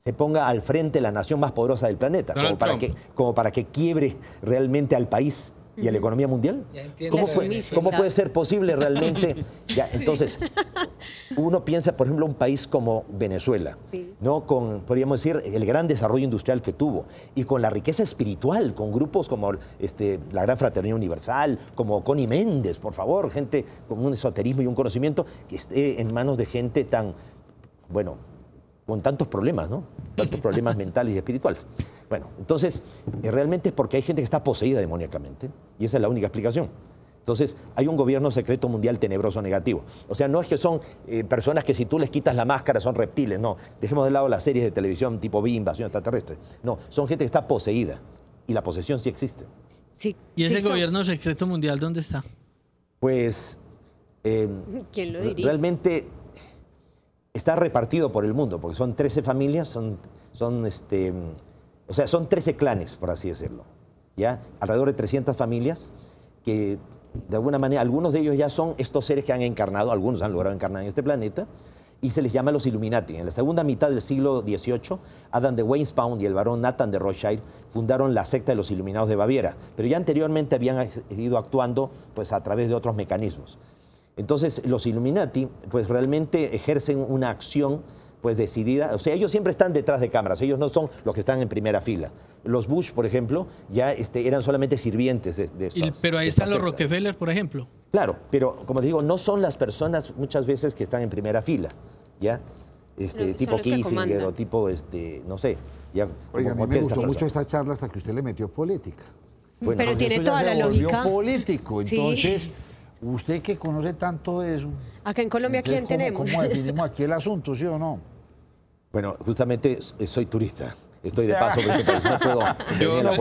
se ponga al frente de la nación más poderosa del planeta, para, que, como para, que, quiebre realmente al país y a la economía mundial. ¿Cómo, puede, ¿Cómo, puede, ser posible realmente? entonces, uno piensa, por ejemplo, un país como Venezuela, ¿no? con, podríamos decir, el gran desarrollo industrial que tuvo y con la riqueza espiritual, con grupos como este, la Gran Fraternidad Universal, como Connie Méndez, por favor, gente con un esoterismo y un conocimiento que esté en manos de gente tan, bueno, con tantos problemas, ¿no? Tantos problemas mentales y espirituales. Bueno, entonces, eh, realmente es porque hay gente que está poseída demoníacamente, y esa es la única explicación. Entonces, hay un gobierno secreto mundial tenebroso negativo. O sea, no es que son eh, personas que si tú les quitas la máscara son reptiles, no. Dejemos de lado las series de televisión tipo B, invasión extraterrestre. No, son gente que está poseída y la posesión sí existe. Sí. ¿Y ese gobierno secreto mundial dónde está? Pues. Em, realmente está repartido por el mundo, porque son 13 familias, son, son este, o sea, son 13 clanes, por así decirlo. ¿ya? Alrededor de 300 familias que, de alguna manera, algunos de ellos ya son estos seres que han encarnado, algunos han logrado encarnar en este planeta, y se les llama los Illuminati. En la segunda mitad del siglo XVIII, Adam de Weinspound y el barón Nathan de Rothschild fundaron la secta de los Illuminados de Baviera, pero ya anteriormente habían ido actuando pues, a través de otros mecanismos. Entonces, los Illuminati pues, realmente ejercen una acción pues decidida, o sea, ellos siempre están detrás de cámaras, ellos no son los que están en primera fila. Los Bush, por ejemplo, ya este, eran solamente sirvientes de, Pero ahí están los Rockefeller, por ejemplo. Claro, pero como te digo, no son las personas muchas veces que están en primera fila, ¿ya? Este, tipo Kissinger o tipo, este, no sé. Ya, me gustó mucho esta charla hasta que usted le metió política. pero tiene toda la lógica. político, entonces... Usted que conoce tanto de eso. Acá en Colombia, ¿quién tenemos? ¿Cómo definimos aquí el asunto, sí o no? Bueno, justamente eh, soy turista. Estoy de paso, porque este no puedo yo la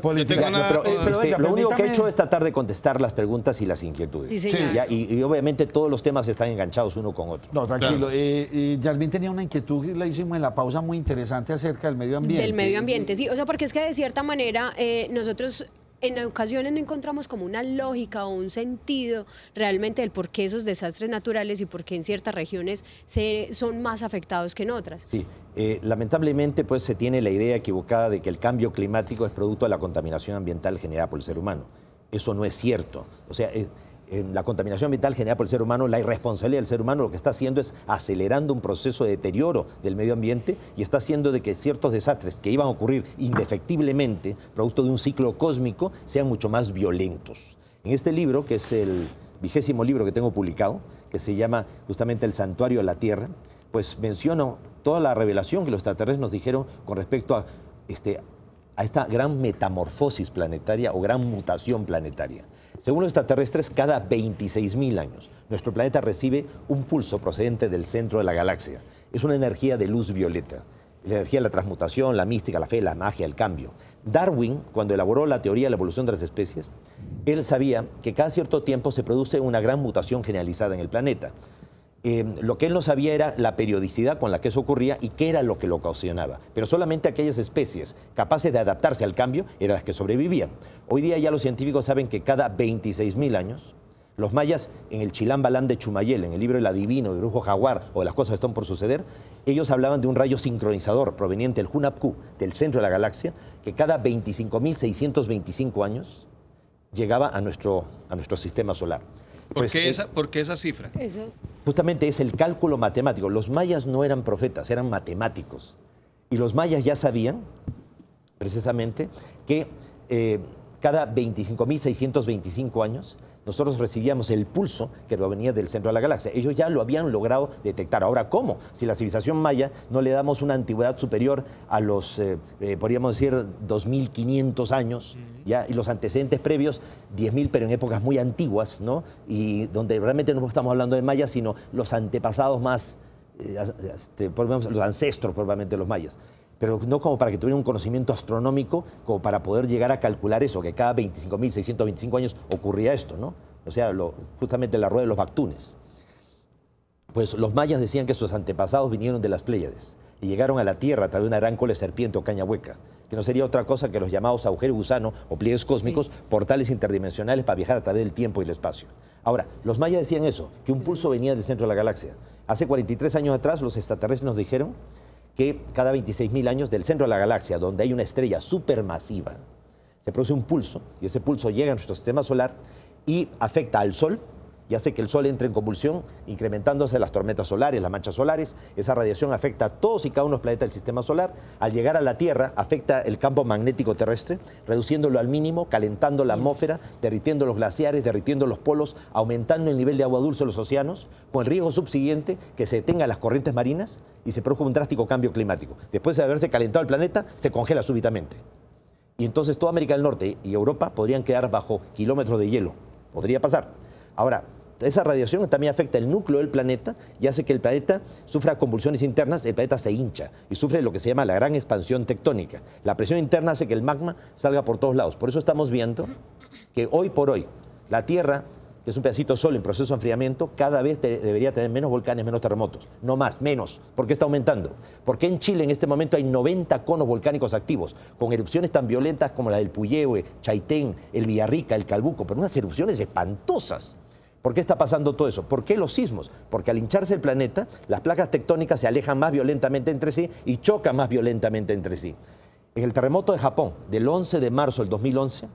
política local. De eh, lo único que he hecho es tratar de contestar las preguntas y las inquietudes. Sí, y, obviamente todos los temas están enganchados uno con otro. No, tranquilo. Claro. Eh, alguien tenía una inquietud que la hicimos en la pausa muy interesante acerca del medio ambiente. Del medio ambiente, sí. O sea, porque es que de cierta manera nosotros en ocasiones no encontramos como una lógica o un sentido realmente del por qué esos desastres naturales y por qué en ciertas regiones se, son más afectados que en otras. Sí, eh, lamentablemente pues se tiene la idea equivocada de que el cambio climático es producto de la contaminación ambiental generada por el ser humano. Eso no es cierto. O sea, eh, la contaminación ambiental generada por el ser humano, la irresponsabilidad del ser humano, lo que está haciendo es acelerando un proceso de deterioro del medio ambiente y está haciendo de que ciertos desastres que iban a ocurrir indefectiblemente, producto de un ciclo cósmico, sean mucho más violentos. En este libro, que es el vigésimo libro que tengo publicado, que se llama justamente El Santuario de la Tierra, pues menciono toda la revelación que los extraterrestres nos dijeron con respecto a, este, a esta gran metamorfosis planetaria o gran mutación planetaria. Según los extraterrestres, cada 26.000 años, nuestro planeta recibe un pulso procedente del centro de la galaxia. Es una energía de luz violeta. la energía de la transmutación, la mística, la fe, la magia, el cambio. Darwin, cuando elaboró la teoría de la evolución de las especies, él sabía que cada cierto tiempo se produce una gran mutación generalizada en el planeta. Em, lo que él no sabía era la periodicidad con la que eso ocurría y qué era lo que lo ocasionaba. Pero solamente aquellas especies capaces de adaptarse al cambio eran las que sobrevivían. Hoy día ya los científicos saben que cada 26.000 años, los mayas en el Chilambalán de Chumayel, en el libro El Adivino, de Brujo Jaguar o de las cosas que están por suceder, ellos hablaban de un rayo sincronizador proveniente del Hunapku, del centro de la galaxia, que cada 25.625 años llegaba a nuestro, a nuestro sistema solar. ¿Por, pues qué esa, ¿Por qué esa cifra? Eso justamente es el cálculo matemático. Los mayas no eran profetas, eran matemáticos. Y los mayas ya sabían, precisamente, que eh, cada 25.625 años, nosotros recibíamos el pulso que venía del centro de la galaxia. Ellos ya lo habían logrado detectar. Ahora, ¿cómo? Si la civilización maya no le damos una antigüedad superior a los, eh, eh, podríamos decir, 2.500 años, ya, y los antecedentes previos, 10.000, pero en épocas muy antiguas, ¿no? Y donde realmente no estamos hablando de mayas, sino los antepasados más, eh, este, los ancestros probablemente de los mayas pero no como para que tuviera un conocimiento astronómico, como para poder llegar a calcular eso, que cada 25.625 años ocurría esto, ¿no? O sea, justamente la rueda de los Bactunes. Pues los mayas decían que sus antepasados vinieron de las Pléyades y llegaron a la Tierra a través de una gran serpiente o caña hueca, que no sería otra cosa que los llamados agujeros gusano o pliegues cósmicos, portales interdimensionales para viajar a través del tiempo y el espacio. Ahora, los mayas decían eso, que un pulso venía del centro de la galaxia. Hace 43 años atrás los extraterrestres nos dijeron que cada 26.000 años del centro de la galaxia, donde hay una estrella supermasiva, se produce un pulso y ese pulso llega a nuestro sistema solar y afecta al Sol, y hace que el Sol entre en convulsión, incrementándose las tormentas solares, las manchas solares. Esa radiación afecta a todos y cada uno de los planetas del sistema solar. Al llegar a la Tierra, afecta el campo magnético terrestre, reduciéndolo al mínimo, calentando la atmósfera, derritiendo los glaciares, derritiendo los polos, aumentando el nivel de agua dulce en los océanos, con el riesgo subsiguiente que se detengan las corrientes marinas y se produzca un drástico cambio climático. Después de haberse calentado el planeta, se congela súbitamente. Y entonces toda América del Norte y Europa podrían quedar bajo kilómetros de hielo. Podría pasar. Ahora, esa radiación también afecta el núcleo del planeta y hace que el planeta sufra convulsiones internas, el planeta se hincha y sufre lo que se llama la gran expansión tectónica. La presión interna hace que el magma salga por todos lados. Por eso estamos viendo que hoy por hoy la Tierra que es un pedacito solo en proceso de enfriamiento, cada vez debería tener menos volcanes, menos terremotos. No más, menos. ¿Por qué está aumentando? Porque en Chile en este momento hay 90 conos volcánicos activos, con erupciones tan violentas como la del Puyehue, Chaitén, el Villarrica, el Calbuco, pero unas erupciones espantosas. ¿Por qué está pasando todo eso? ¿Por qué los sismos? Porque al hincharse el planeta, las placas tectónicas se alejan más violentamente entre sí y chocan más violentamente entre sí. En el terremoto de Japón, del 11 de marzo del 2011,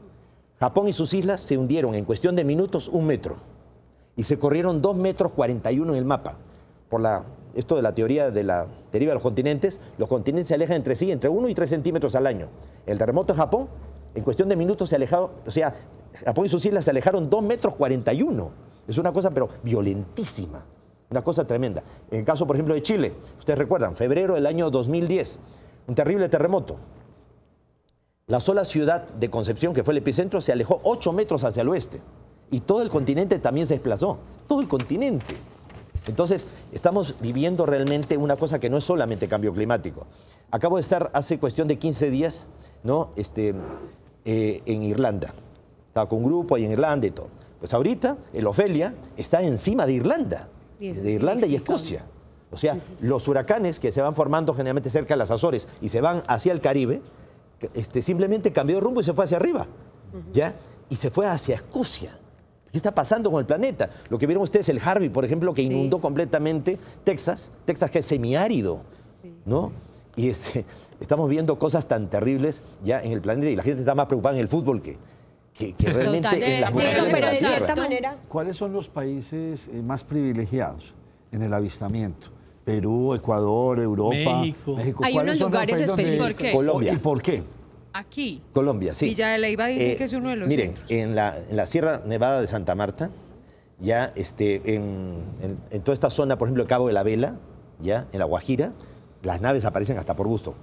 Japón y sus islas se hundieron en cuestión de minutos un metro y se corrieron 2 metros 41 en el mapa. Por la, esto de la teoría de la deriva de los continentes, los continentes se alejan entre sí entre 1 y 3 centímetros al año. El terremoto de Japón, en cuestión de minutos se alejaron, o sea, Japón y sus islas se alejaron 2 metros 41. Es una cosa, pero violentísima, una cosa tremenda. En el caso, por ejemplo, de Chile, ustedes recuerdan, febrero del año 2010, un terrible terremoto. La sola ciudad de Concepción, que fue el epicentro, se alejó 8 metros hacia el oeste. Y todo el continente también se desplazó. Todo el continente. Entonces, estamos viviendo realmente una cosa que no es solamente cambio climático. Acabo de estar hace cuestión de 15 días ¿no? este, eh, en Irlanda. Estaba con un grupo ahí en Irlanda y todo. Pues ahorita el Ofelia está encima de Irlanda, de Irlanda y Escocia. O sea, los huracanes que se van formando generalmente cerca de las Azores y se van hacia el Caribe, este, simplemente cambió de rumbo y se fue hacia arriba, ¿ya? Y se fue hacia Escocia. ¿Qué está pasando con el planeta? Lo que vieron ustedes, el Harvey, por ejemplo, que inundó completamente Texas, Texas que es semiárido, ¿no? Y este, estamos viendo cosas tan terribles ya en el planeta y la gente está más preocupada en el fútbol que, realmente ¿Cuáles son los países eh, más privilegiados en el avistamiento? Perú, Ecuador, Europa, México. México. Hay unos lugares específicos. Colombia. ¿Y por qué? Aquí. Colombia, sí. Villa de Leiva dice eh, que es uno de los. Miren, en la, Sierra Nevada de Santa Marta, ya este, en, toda esta zona, por ejemplo, el Cabo de la Vela, ya en la Guajira, las naves aparecen hasta por gusto.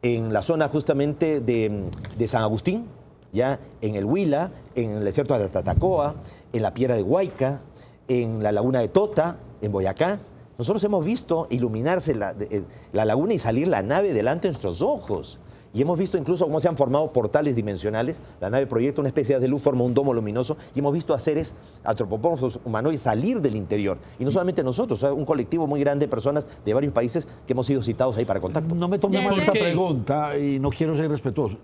En la zona justamente de San Agustín, ¿ya? en el Huila, en el desierto de Tatacoa, en la Piedra de Huayca, en la laguna de Tota, en Boyacá. Nosotros hemos visto iluminarse eh, la, laguna y salir la nave delante de nuestros ojos. Y hemos visto incluso cómo se han formado portales dimensionales. La nave proyecta una especie de luz, forma un domo luminoso. Y hemos visto a seres antropomorfos humanoides salir del interior. Y no solamente nosotros, un colectivo muy grande de personas de varios países que hemos sido citados ahí para contar. No me tome mal esta pregunta y no quiero ser respetuoso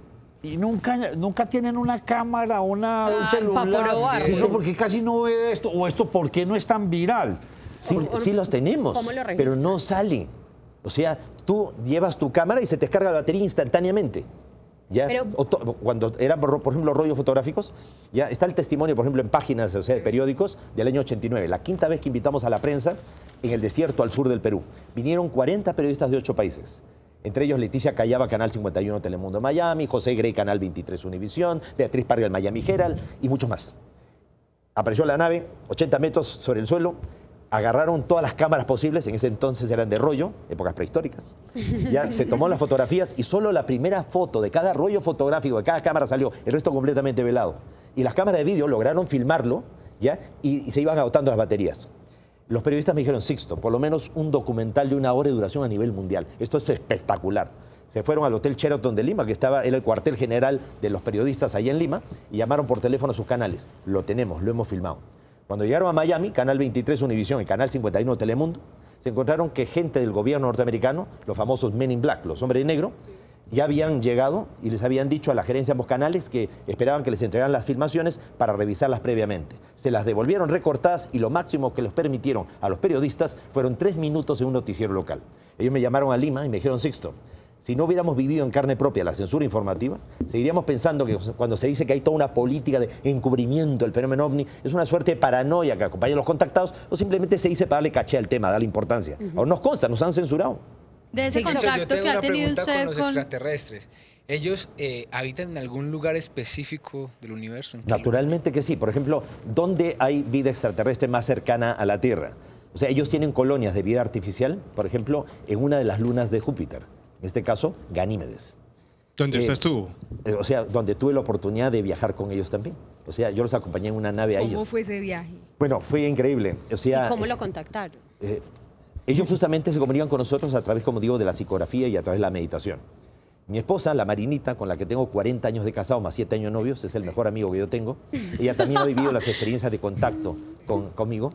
y nunca, nunca tienen una cámara, una, un ah, celular. porque casi no ve esto. O esto, ¿por qué no es tan viral? Sí, los tenemos, pero no salen. O sea, tú llevas tu cámara y se te descarga la batería instantáneamente. ¿Ya? cuando eran, por, ejemplo, rollos fotográficos, ya está el testimonio, por ejemplo, en páginas o sea, de periódicos del año 89, la quinta vez que invitamos a la prensa en el desierto al sur del Perú. Vinieron 40 periodistas de ocho países entre ellos Leticia Callaba, Canal 51 Telemundo Miami, José Grey, Canal 23 Univisión, Beatriz Parga, Miami Herald y muchos más. Apareció la nave, 80 metros sobre el suelo, agarraron todas las cámaras posibles, en ese entonces eran de rollo, épocas prehistóricas. Ya se tomó las fotografías y solo la primera foto de cada rollo fotográfico, de cada cámara salió, el resto completamente velado. Y las cámaras de vídeo lograron filmarlo, ¿ya? y se iban agotando las baterías. Los periodistas me dijeron, Sixto, por lo menos un documental de una hora de duración a nivel mundial. Esto es espectacular. Se fueron al Hotel Sheraton de Lima, que estaba, era el cuartel general de los periodistas ahí en Lima, y llamaron por teléfono a sus canales. Lo tenemos, lo hemos filmado. Cuando llegaron a Miami, Canal 23 Univisión y Canal 51 Telemundo, se encontraron que gente del gobierno norteamericano, los famosos Men in Black, los hombres de negro, ya habían llegado y les habían dicho a la gerencia ambos canales que esperaban que les entregaran las filmaciones para revisarlas previamente. Se las devolvieron recortadas y lo máximo que les permitieron a los periodistas fueron tres minutos en un noticiero local. Ellos me llamaron a Lima y me dijeron, Sixto, si no hubiéramos vivido en carne propia la censura informativa, seguiríamos pensando que cuando se dice que hay toda una política de encubrimiento del fenómeno ovni, es una suerte de paranoia que acompaña a los contactados o simplemente se dice para darle caché al tema, darle importancia. o nos consta, nos han censurado. De ese contacto que ha tenido usted con los extraterrestres. ¿Ellos eh, habitan en algún lugar específico del universo? Naturalmente que sí. Por ejemplo, ¿dónde hay vida extraterrestre más cercana a la Tierra? O sea, ellos tienen colonias de vida artificial, por ejemplo, en una de las lunas de Júpiter, en este caso, Ganímedes. ¿Dónde estás usted eh, estuvo? Eh, o sea, donde tuve la oportunidad de viajar con ellos también. O sea, yo los acompañé en una nave a ellos. ¿Cómo fue ese viaje? Bueno, fue increíble. O sea, ¿Y cómo lo contactaron? Ellos justamente se comunican con nosotros a través, como digo, de la psicografía y a través de la meditación. Mi esposa, la Marinita, con la que tengo 40 años de casado, más 7 años de novios, es el mejor amigo que yo tengo. Ella también ha vivido las experiencias de contacto conmigo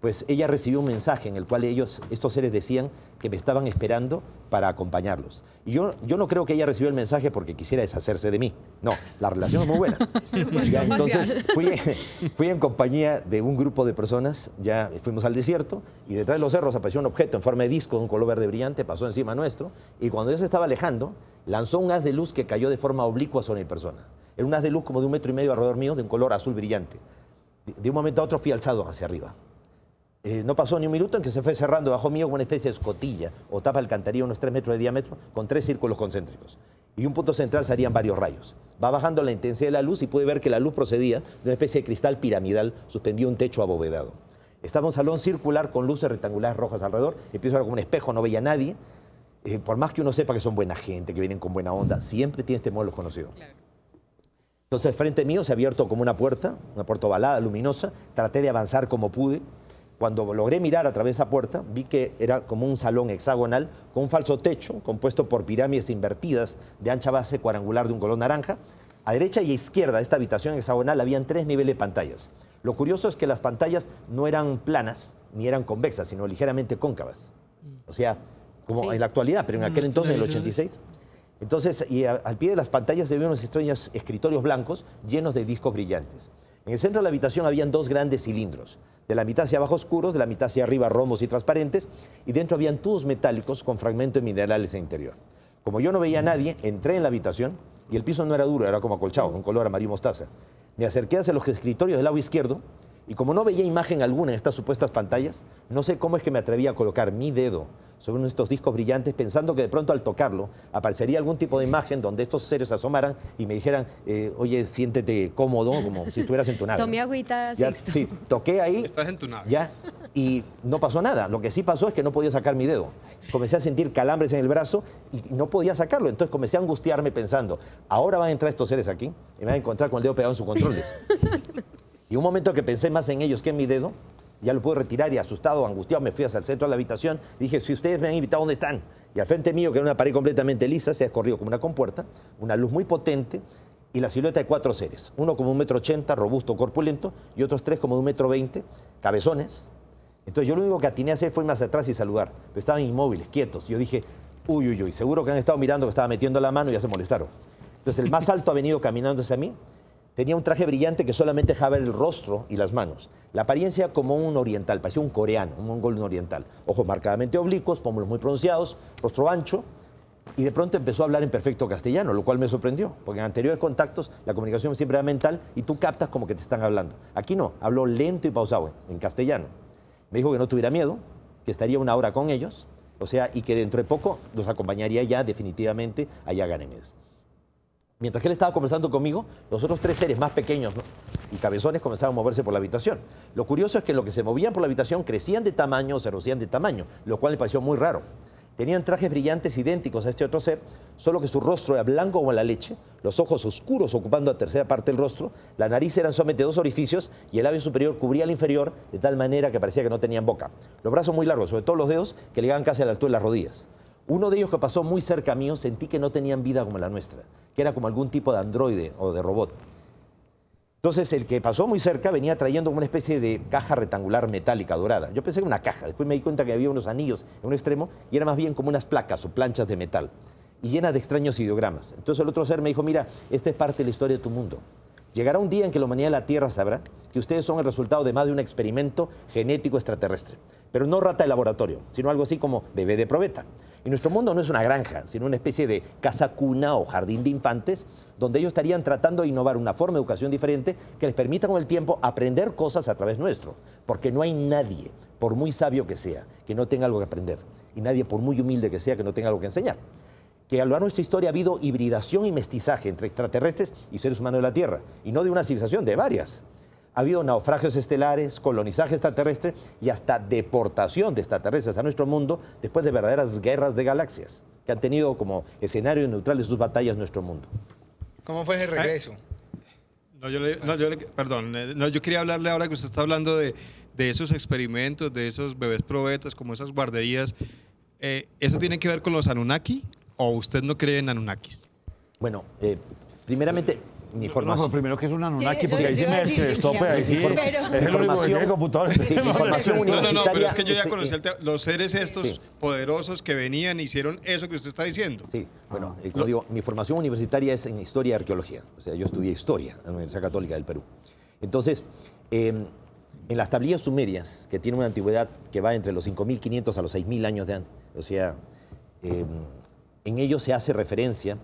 pues ella recibió un mensaje en el cual ellos, estos seres decían que me estaban esperando para acompañarlos. Y yo, yo no creo que ella recibió el mensaje porque quisiera deshacerse de mí. No, la relación es muy buena. entonces fui, en compañía de un grupo de personas, ya fuimos al desierto y detrás de los cerros apareció un objeto en forma de disco de un color verde brillante, pasó encima nuestro y cuando yo se estaba alejando, lanzó un haz de luz que cayó de forma oblicua sobre mi persona. Era un haz de luz como de un metro y medio alrededor mío, de un color azul brillante. de un momento a otro fui alzado hacia arriba eh, no pasó ni un minuto en que se fue cerrando bajo mío como una especie de escotilla o tapa alcantarilla unos tres metros de diámetro con tres círculos concéntricos. Y un punto central salían varios rayos. Va bajando la intensidad de la luz y pude ver que la luz procedía de una especie de cristal piramidal suspendido un techo abovedado. Estaba un salón circular con luces rectangulares rojas alrededor. Empiezo a ver como un espejo, no veía a nadie. Eh, por más que uno sepa que son buena gente, que vienen con buena onda, siempre tiene este modelo conocido. conocidos. Entonces, frente mío se ha abierto como una puerta, una puerta ovalada, luminosa. Traté de avanzar como pude cuando logré mirar a través de esa puerta, vi que era como un salón hexagonal con un falso techo compuesto por pirámides invertidas de ancha base cuadrangular de un color naranja. A derecha y a izquierda de esta habitación hexagonal habían tres niveles de pantallas. Lo curioso es que las pantallas no eran planas ni eran convexas, sino ligeramente cóncavas. O sea, como en la actualidad, pero en mm, aquel entonces, en el 86. Entonces, y al pie de las pantallas se unos extraños escritorios blancos llenos de discos brillantes. En el centro de la habitación habían dos grandes cilindros, de la mitad hacia abajo oscuros, de la mitad hacia arriba romos y transparentes, y dentro habían tubos metálicos con fragmentos de minerales en interior. Como yo no veía a nadie, entré en la habitación y el piso no era duro, era como acolchado, un color amarillo mostaza. Me acerqué hacia los escritorios del lado izquierdo y como no veía imagen alguna en estas supuestas pantallas, no sé cómo es que me atreví a colocar mi dedo sobre uno de estos discos brillantes pensando que de pronto al tocarlo aparecería algún tipo de imagen donde estos seres asomaran y me dijeran, eh, oye, siéntete cómodo, como si estuvieras en tu Tomé agüita, Sí, toqué ahí. Estás en Ya, y no pasó nada. Lo que sí pasó es que no podía sacar mi dedo. Comencé a sentir calambres en el brazo y no podía sacarlo. Entonces comencé a angustiarme pensando, ahora van a entrar estos seres aquí y me van a encontrar con el dedo pegado en sus controles. Y un momento que pensé más en ellos que en mi dedo, ya lo pude retirar y asustado, angustiado, me fui hacia el centro de la habitación. Dije, si ustedes me han invitado, ¿dónde están? Y al frente mío, que era una pared completamente lisa, se ha escorrido como una compuerta, una luz muy potente y la silueta de cuatro seres. Uno como un metro ochenta, robusto, corpulento, y otros tres como un metro veinte, cabezones. Entonces yo lo único que atiné a hacer fue más atrás y saludar. Pero estaban inmóviles, quietos. Yo dije, uy, uy, uy, seguro que han estado mirando que estaba metiendo la mano y ya se molestaron. Entonces el más alto ha venido caminando hacia mí, Tenía un traje brillante que solamente dejaba el rostro y las manos. La apariencia como un oriental, parecía un coreano, un mongol oriental. Ojos marcadamente oblicuos, pómulos muy pronunciados, rostro ancho. Y de pronto empezó a hablar en perfecto castellano, lo cual me sorprendió, porque en anteriores contactos la comunicación siempre era mental y tú captas como que te están hablando. Aquí no, habló lento y pausado, en castellano. Me dijo que no tuviera miedo, que estaría una hora con ellos, o sea, y que dentro de poco los acompañaría ya definitivamente allá a Ganemes. Mientras que él estaba conversando conmigo, los otros tres seres más pequeños y cabezones comenzaban a moverse por la habitación. Lo curioso es que lo que se movían por la habitación crecían de tamaño o se reducían de tamaño, lo cual le pareció muy raro. Tenían trajes brillantes idénticos a este otro ser, solo que su rostro era blanco como la leche, los ojos oscuros ocupando la tercera parte del rostro, la nariz eran solamente dos orificios y el labio superior cubría el inferior de tal manera que parecía que no tenían boca. Los brazos muy largos, sobre todo los dedos, que llegaban casi a la altura de las rodillas. Uno de ellos que pasó muy cerca mío, sentí que no tenían vida como la nuestra, que era como algún tipo de androide o de robot. Entonces el que pasó muy cerca venía trayendo una especie de caja rectangular metálica dorada. Yo pensé que era una caja, después me di cuenta que había unos anillos en un extremo y era más bien como unas placas o planchas de metal y llena de extraños ideogramas. Entonces el otro ser me dijo, mira, esta es parte de la historia de tu mundo. Llegará un día en que la humanidad de la Tierra sabrá que ustedes son el resultado de más de un experimento genético extraterrestre, pero no rata de laboratorio, sino algo así como bebé de probeta. Y nuestro mundo no es una granja, sino una especie de casa cuna o jardín de infantes, donde ellos estarían tratando de innovar una forma de educación diferente que les permita con el tiempo aprender cosas a través nuestro. Porque no hay nadie, por muy sabio que sea, que no tenga algo que aprender. Y nadie, por muy humilde que sea, que no tenga algo que enseñar que a lo largo de nuestra historia ha habido hibridación y mestizaje entre extraterrestres y seres humanos de la Tierra, y no de una civilización, de varias ha habido naufragios estelares, colonizaje extraterrestre y hasta deportación de extraterrestres a nuestro mundo después de verdaderas guerras de galaxias que han tenido como escenario neutral de sus batallas nuestro mundo. ¿Cómo fue ese ah, regreso? No, yo perdón, eh, yo quería hablarle ahora que usted está hablando de, esos experimentos, de esos bebés probetas, como esas guarderías. Eh, ¿Eso tiene que ver con los Anunnaki o usted no cree en Anunnakis? Bueno, eh, primeramente, formación. primero que es un Anunnaki, porque ahí sí me No, no, no, pero es que yo ya conocí los seres estos poderosos que venían e hicieron eso que usted está diciendo. Sí, bueno, ah. eh, mi formación universitaria es en historia y arqueología. O sea, yo estudié historia en la Universidad Católica del Perú. Entonces, em, en las tablillas sumerias, que tienen una antigüedad que va entre los 5.500 a los 6.000 años de antes, o sea, em, en ellos se hace referencia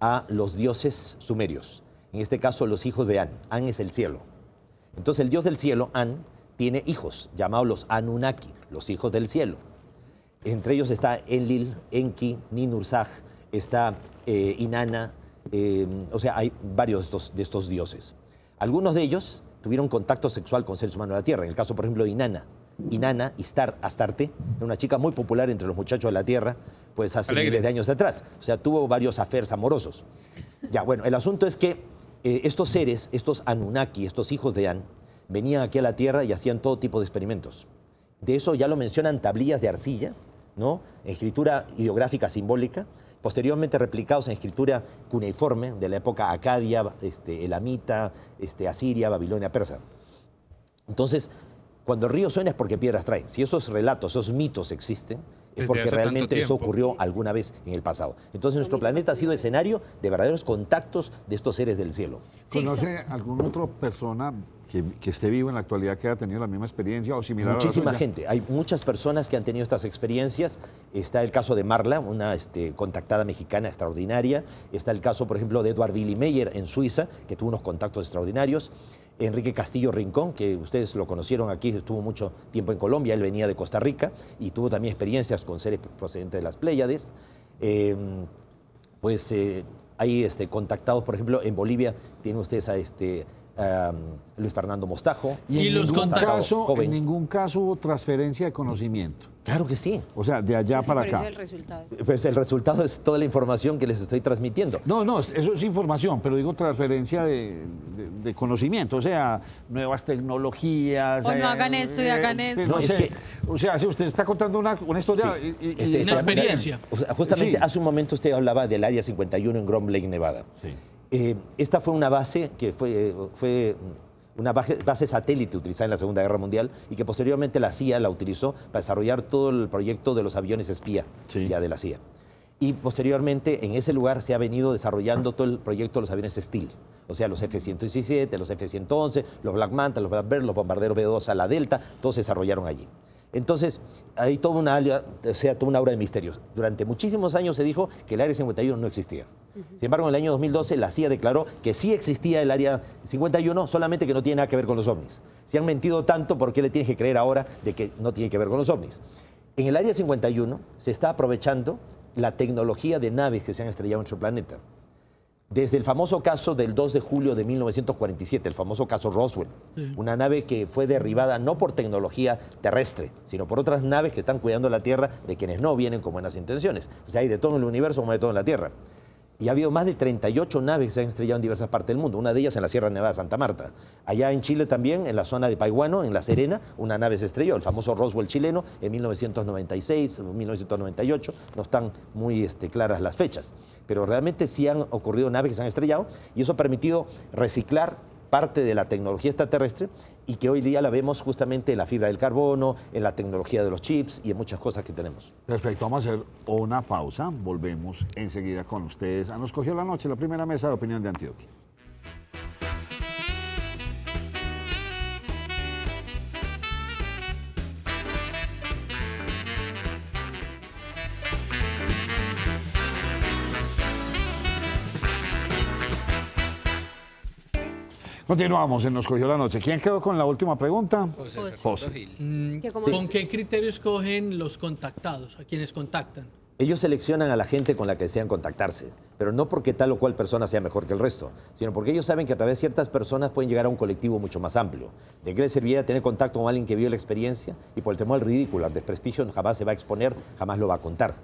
a los dioses sumerios en este caso los hijos de An. An es el cielo. Entonces el dios del cielo, An, tiene hijos, llamados los Anunnaki, los hijos del cielo. Entre ellos está Enlil, Enki, Ninursag, está eh, Inanna, eh, o sea, hay varios de estos, dioses. Algunos de ellos tuvieron contacto sexual con seres humanos de la Tierra, en el caso, por ejemplo, de Inanna. Inanna, Istar, Astarte, una chica muy popular entre los muchachos de la Tierra, pues hace miles de años atrás. O sea, tuvo varios afers amorosos. Ya, bueno, el asunto es que eh, estos seres, estos Anunnaki, estos hijos de An, venían aquí a la Tierra y hacían todo tipo de experimentos. De eso ya lo mencionan tablillas de arcilla, escritura ideográfica simbólica, posteriormente replicados en escritura cuneiforme de la época acadia, este, elamita, este, asiria, babilonia, persa. Entonces, cuando el río suena es porque piedras traen. Si esos relatos, esos mitos existen, porque realmente eso ocurrió alguna vez en el pasado. Entonces nuestro planeta ha sido escenario de verdaderos contactos de estos seres del cielo. ¿Conoce alguna otra persona que, esté vivo en la actualidad que haya tenido la misma experiencia o similar? Muchísima gente, hay muchas personas que han tenido estas experiencias. Está el caso de Marla, una este, contactada mexicana extraordinaria. Está el caso, por ejemplo, de Edward Billy Meyer en Suiza, que tuvo unos contactos extraordinarios. Enrique Castillo Rincón, que ustedes lo conocieron aquí, estuvo mucho tiempo en Colombia, él venía de Costa Rica y tuvo también experiencias con seres procedentes de las Pléyades. Em, pues eh, hay este, contactados, por ejemplo, en Bolivia tienen ustedes a este, Em, Luis Fernando Mostajo. Y, en, ningún caso, en ningún caso hubo transferencia de conocimiento. Claro que sí. O sea, de allá para acá. El resultado. Pues el resultado es toda la información que les estoy transmitiendo. No, no, eso es información, pero digo transferencia de, conocimiento, o sea, nuevas tecnologías. O hagan esto eh, y hagan eso. Eh, pues, no, es que, o sea, si usted está contando una, historia. experiencia. justamente hace un momento usted hablaba del área 51 en Grom Lake, Nevada. Sí. Eh, esta fue una base que fue, una base, satélite utilizada en la Segunda Guerra Mundial y que posteriormente la CIA la utilizó para desarrollar todo el proyecto de los aviones espía de la CIA. Y posteriormente en ese lugar se ha venido desarrollando todo el proyecto de los aviones Steel, o sea, los F-117, los F-111, los Black Manta, los Black Blackbird, los bombarderos B-2 a la Delta, todos se desarrollaron allí. Entonces, hay toda una, o sea, toda una aura de misterios. Durante muchísimos años se dijo que el Área 51 no existía. Sin embargo, en el año 2012 la CIA declaró que sí existía el Área 51, solamente que no tiene nada que ver con los ovnis. Si han mentido tanto, ¿por qué le tienes que creer ahora de que no tiene que ver con los ovnis? En el Área 51 se está aprovechando la tecnología de naves que se han estrellado en nuestro planeta desde el famoso caso del 2 de julio de 1947, el famoso caso Roswell, una nave que fue derribada no por tecnología terrestre, sino por otras naves que están cuidando la Tierra de quienes no vienen con buenas intenciones. O sea, hay de todo en el universo como de todo en la Tierra. Y ha habido más de 38 naves que se han estrellado en diversas partes del mundo, una de ellas en la Sierra Nevada de Santa Marta. Allá en Chile también, en la zona de Paiguano, en La Serena, una nave se estrelló, el famoso Roswell chileno, en 1996, 1998, no están muy este, claras las fechas. Pero realmente sí han ocurrido naves que se han estrellado y eso ha permitido reciclar parte de la tecnología extraterrestre y que hoy día la vemos justamente en la fibra del carbono, en la tecnología de los chips y en muchas cosas que tenemos. Perfecto, vamos a hacer una pausa, volvemos enseguida con ustedes. Ah, nos cogió la noche la primera mesa de opinión de Antioquia. Continuamos en Nos Cogió la Noche. ¿Quién quedó con la última pregunta? José. Mm, ¿Con qué criterio escogen los contactados, a quienes contactan? Ellos seleccionan a la gente con la que desean contactarse, pero no porque tal o cual persona sea mejor que el resto, sino porque ellos saben que a través de ciertas personas pueden llegar a un colectivo mucho más amplio. ¿De qué les serviría tener contacto con alguien que vio la experiencia? Y por el tema del ridículo, al desprestigio, jamás se va a exponer, jamás lo va a contar.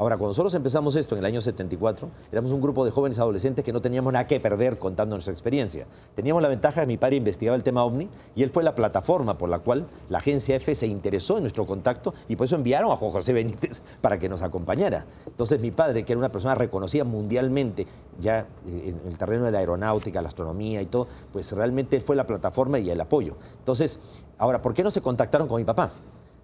Ahora, cuando nosotros empezamos esto en el año 74, éramos un grupo de jóvenes adolescentes que no teníamos nada que perder contando nuestra experiencia. Teníamos la ventaja de mi padre investigaba el tema OVNI y él fue la plataforma por la cual la agencia F se interesó en nuestro contacto y por eso enviaron a Juan José Benítez para que nos acompañara. Entonces mi padre, que era una persona reconocida mundialmente ya eh, en el terreno de la aeronáutica, la astronomía y todo, pues realmente fue la plataforma y el apoyo. Entonces, ahora, ¿por qué no se contactaron con mi papá?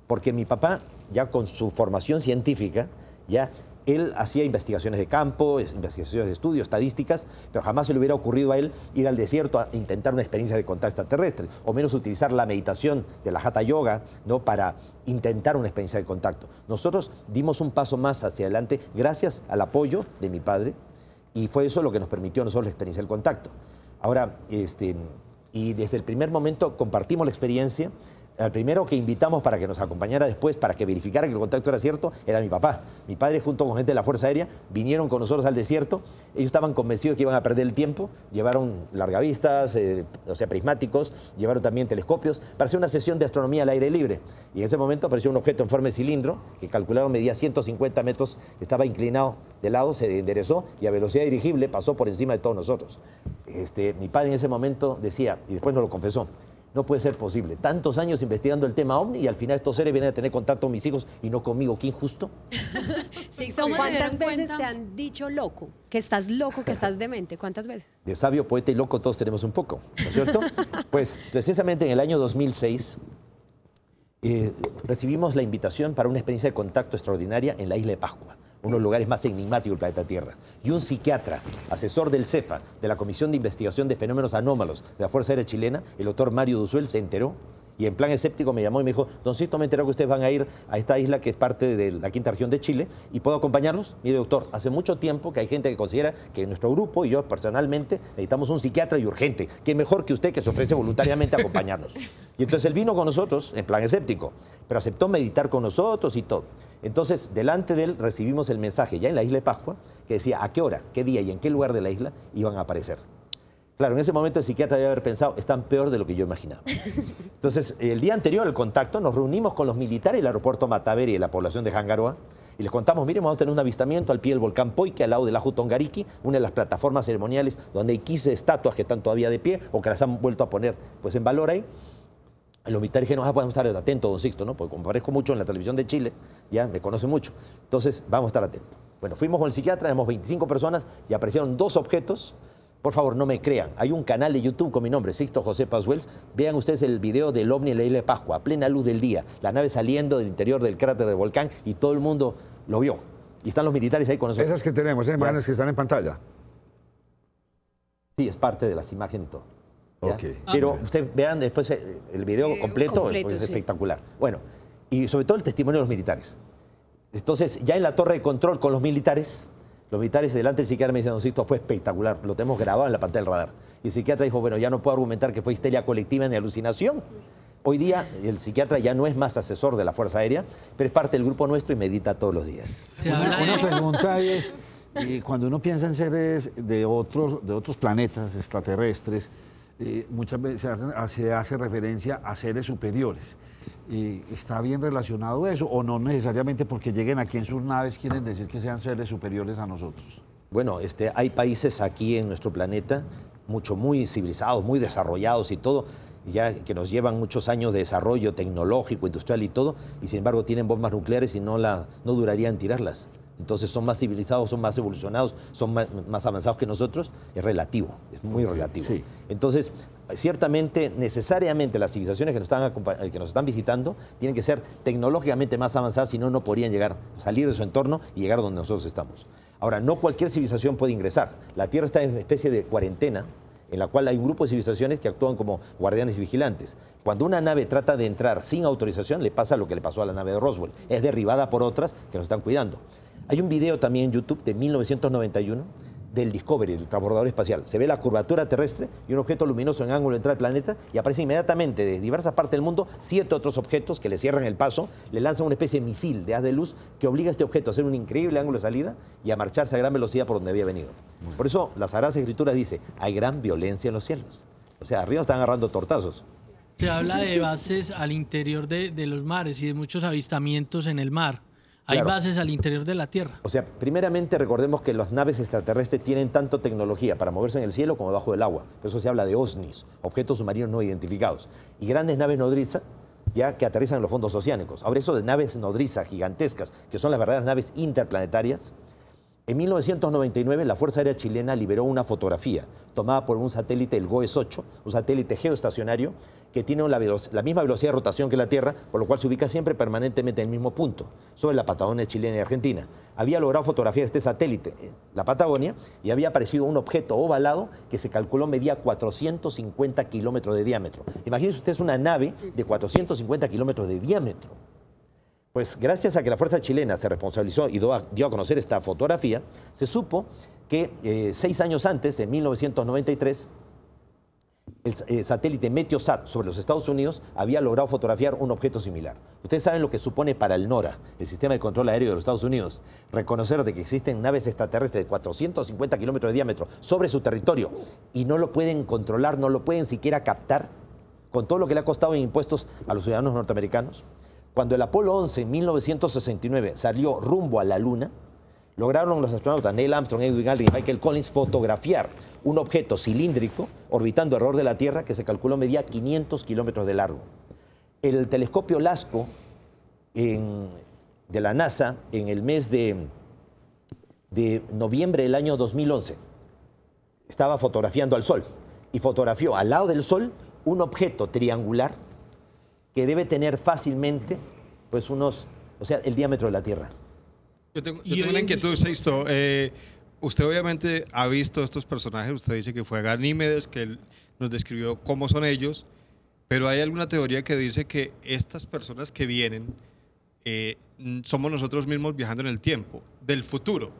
Porque mi papá, ya con su formación científica, ¿ya? Él hacía investigaciones de campo, investigaciones de estudio, estadísticas, pero jamás se le hubiera ocurrido a él ir al desierto a intentar una experiencia de contacto extraterrestre, o menos utilizar la meditación de la Hatha Yoga ¿no? para intentar una experiencia de contacto. Nosotros dimos un paso más hacia adelante gracias al apoyo de mi padre, y fue eso lo que nos permitió a nosotros la experiencia del contacto. Ahora, este, y desde el primer momento compartimos la experiencia, el primero que invitamos para que nos acompañara después, para que verificara que el contacto era cierto, era mi papá. Mi padre junto con gente de la Fuerza Aérea vinieron con nosotros al desierto. Ellos estaban convencidos que iban a perder el tiempo. Llevaron largavistas, vistas eh, o sea, prismáticos, llevaron también telescopios para hacer una sesión de astronomía al aire libre. Y en ese momento apareció un objeto en forma de cilindro que calcularon medía 150 metros, estaba inclinado de lado, se enderezó y a velocidad dirigible pasó por encima de todos nosotros. Este, mi padre en ese momento decía, y después nos lo confesó, no puede ser posible. Tantos años investigando el tema OVNI y al final estos seres vienen a tener contacto con mis hijos y no conmigo. ¿Qué injusto? sí, ¿Cuántas veces te han dicho loco? Que estás loco, que estás demente. ¿Cuántas veces? De sabio, poeta y loco todos tenemos un poco, ¿no es cierto? pues precisamente en el año 2006 eh, recibimos la invitación para una experiencia de contacto extraordinaria en la isla de Pascua uno de los lugares más enigmáticos del planeta Tierra, y un psiquiatra, asesor del CEFA, de la Comisión de Investigación de Fenómenos Anómalos de la Fuerza Aérea Chilena, el doctor Mario Duzuel, se enteró y en plan escéptico me llamó y me dijo, don Sisto, me enteró que ustedes van a ir a esta isla que es parte de la quinta región de Chile y puedo acompañarlos. Mire, doctor, hace mucho tiempo que hay gente que considera que nuestro grupo y yo personalmente necesitamos un psiquiatra y urgente, que mejor que usted que se ofrece voluntariamente a acompañarnos. Y entonces él vino con nosotros, en plan escéptico, pero aceptó meditar con nosotros y todo. Entonces, delante de él recibimos el mensaje ya en la isla de Pascua que decía a qué hora, qué día y en qué lugar de la isla iban a aparecer. Claro, en ese momento el psiquiatra debe haber pensado, están peor de lo que yo imaginaba. Entonces, el día anterior al contacto, nos reunimos con los militares del aeropuerto Mataveri y la población de Hangaroa y les contamos, miren, vamos a tener un avistamiento al pie del volcán Poike, al lado del Ajo Tongariki, una de las plataformas ceremoniales donde hay 15 estatuas que están todavía de pie o que las han vuelto a poner pues, en valor ahí. Los militares dijeron, ah, podemos estar atentos, don Sixto, ¿no? Porque comparezco mucho en la televisión de Chile, ya me conocen mucho. Entonces, vamos a estar atentos. Bueno, fuimos con el psiquiatra, éramos 25 personas y aparecieron dos objetos por favor, no me crean. Hay un canal de YouTube con mi nombre, Sixto José paswells Vean ustedes el video del ovni en la isla de Pascua, a plena luz del día. La nave saliendo del interior del cráter de volcán y todo el mundo lo vio. Y están los militares ahí con nosotros. Esas que tenemos, ¿eh? imágenes que están en pantalla. Sí, es parte de las imágenes y todo. Ok. Ah, Pero ustedes vean después el video completo, es espectacular. Bueno, y sobre todo el testimonio de los militares. Entonces, ya en la torre de control con los militares, los militares delante del psiquiatra me dicen, don esto fue espectacular, lo tenemos grabado en la pantalla del radar. Y el psiquiatra dijo, bueno, ya no puedo argumentar que fue histeria colectiva ni alucinación. Hoy día el psiquiatra ya no es más asesor de la Fuerza Aérea, pero es parte del grupo nuestro y medita todos los días. Una, pregunta es, eh, cuando uno piensa en seres de otros, de otros planetas extraterrestres, eh, muchas veces se hace, se hace referencia a seres superiores y está bien relacionado eso o no necesariamente porque lleguen aquí en sus naves quieren decir que sean seres superiores a nosotros? Bueno, este, hay países aquí en nuestro planeta, mucho muy civilizados, muy desarrollados y todo, ya que nos llevan muchos años de desarrollo tecnológico, industrial y todo, y sin embargo tienen bombas nucleares y no, la, no durarían tirarlas. Entonces son más civilizados, son más evolucionados, son más, avanzados que nosotros. Es relativo, es muy relativo. Entonces ciertamente, necesariamente, las civilizaciones que nos, están, eh, que nos están visitando tienen que ser tecnológicamente más avanzadas, si no, no podrían llegar, salir de su entorno y llegar donde nosotros estamos. Ahora, no cualquier civilización puede ingresar. La Tierra está en una especie de cuarentena en la cual hay un grupo de civilizaciones que actúan como guardianes y vigilantes. Cuando una nave trata de entrar sin autorización, le pasa lo que le pasó a la nave de Roswell. Es derribada por otras que nos están cuidando. Hay un video también en YouTube de 1991 del Discovery, del transbordador espacial. Se ve la curvatura terrestre y un objeto luminoso en ángulo entre del planeta y aparece inmediatamente de diversas partes del mundo siete otros objetos que le cierran el paso, le lanzan una especie de misil de haz de luz que obliga a este objeto a hacer un increíble ángulo de salida y a marcharse a gran velocidad por donde había venido. Por eso la Sagrada Escritura dice, hay gran violencia en los cielos. O sea, arriba están agarrando tortazos. Se habla de bases al interior de, de los mares y de muchos avistamientos en el mar. Hay bases al interior de la Tierra. O sea, primeramente recordemos que las naves extraterrestres tienen tanto tecnología para moverse en el cielo como debajo del agua. Por eso se habla de OSNIs, objetos submarinos no identificados. Y grandes naves nodriza, ya que aterrizan en los fondos oceánicos. Ahora eso de naves nodrizas gigantescas, que son las verdaderas naves interplanetarias. En 1999 la Fuerza Aérea Chilena liberó una fotografía tomada por un satélite, el GOES-8, un satélite geoestacionario, que tiene la, misma velocidad de rotación que la Tierra, por lo cual se ubica siempre permanentemente en el mismo punto, sobre la Patagonia chilena y argentina. Había logrado fotografiar este satélite, la Patagonia, y había aparecido un objeto ovalado que se calculó medía 450 kilómetros de diámetro. Imagínense ustedes una nave de 450 kilómetros de diámetro. Pues gracias a que la Fuerza Chilena se responsabilizó y dio a conocer esta fotografía, se supo que eh, seis años antes, en 1993, el eh, satélite Meteosat sobre los Estados Unidos había logrado fotografiar un objeto similar. Ustedes saben lo que supone para el NORA, el Sistema de Control Aéreo de los Estados Unidos, reconocer de que existen naves extraterrestres de 450 kilómetros de diámetro sobre su territorio y no lo pueden controlar, no lo pueden siquiera captar, con todo lo que le ha costado en impuestos a los ciudadanos norteamericanos. Cuando el Apolo 11 en 1969 salió rumbo a la Luna, lograron los astronautas Neil Armstrong, Edwin Aldrin y Michael Collins fotografiar un objeto cilíndrico orbitando alrededor de la Tierra que se calculó medía 500 kilómetros de largo. El telescopio LASCO de la NASA en el mes de, noviembre del año 2011 estaba fotografiando al Sol y fotografió al lado del Sol un objeto triangular que debe tener fácilmente pues unos, o sea, el diámetro de la Tierra. Yo tengo, una inquietud, Sexto. Eh, usted obviamente ha visto estos personajes, usted dice que fue Ganímedes, que nos describió cómo son ellos, pero hay alguna teoría que dice que estas personas que vienen eh, somos nosotros mismos viajando en el tiempo, del futuro.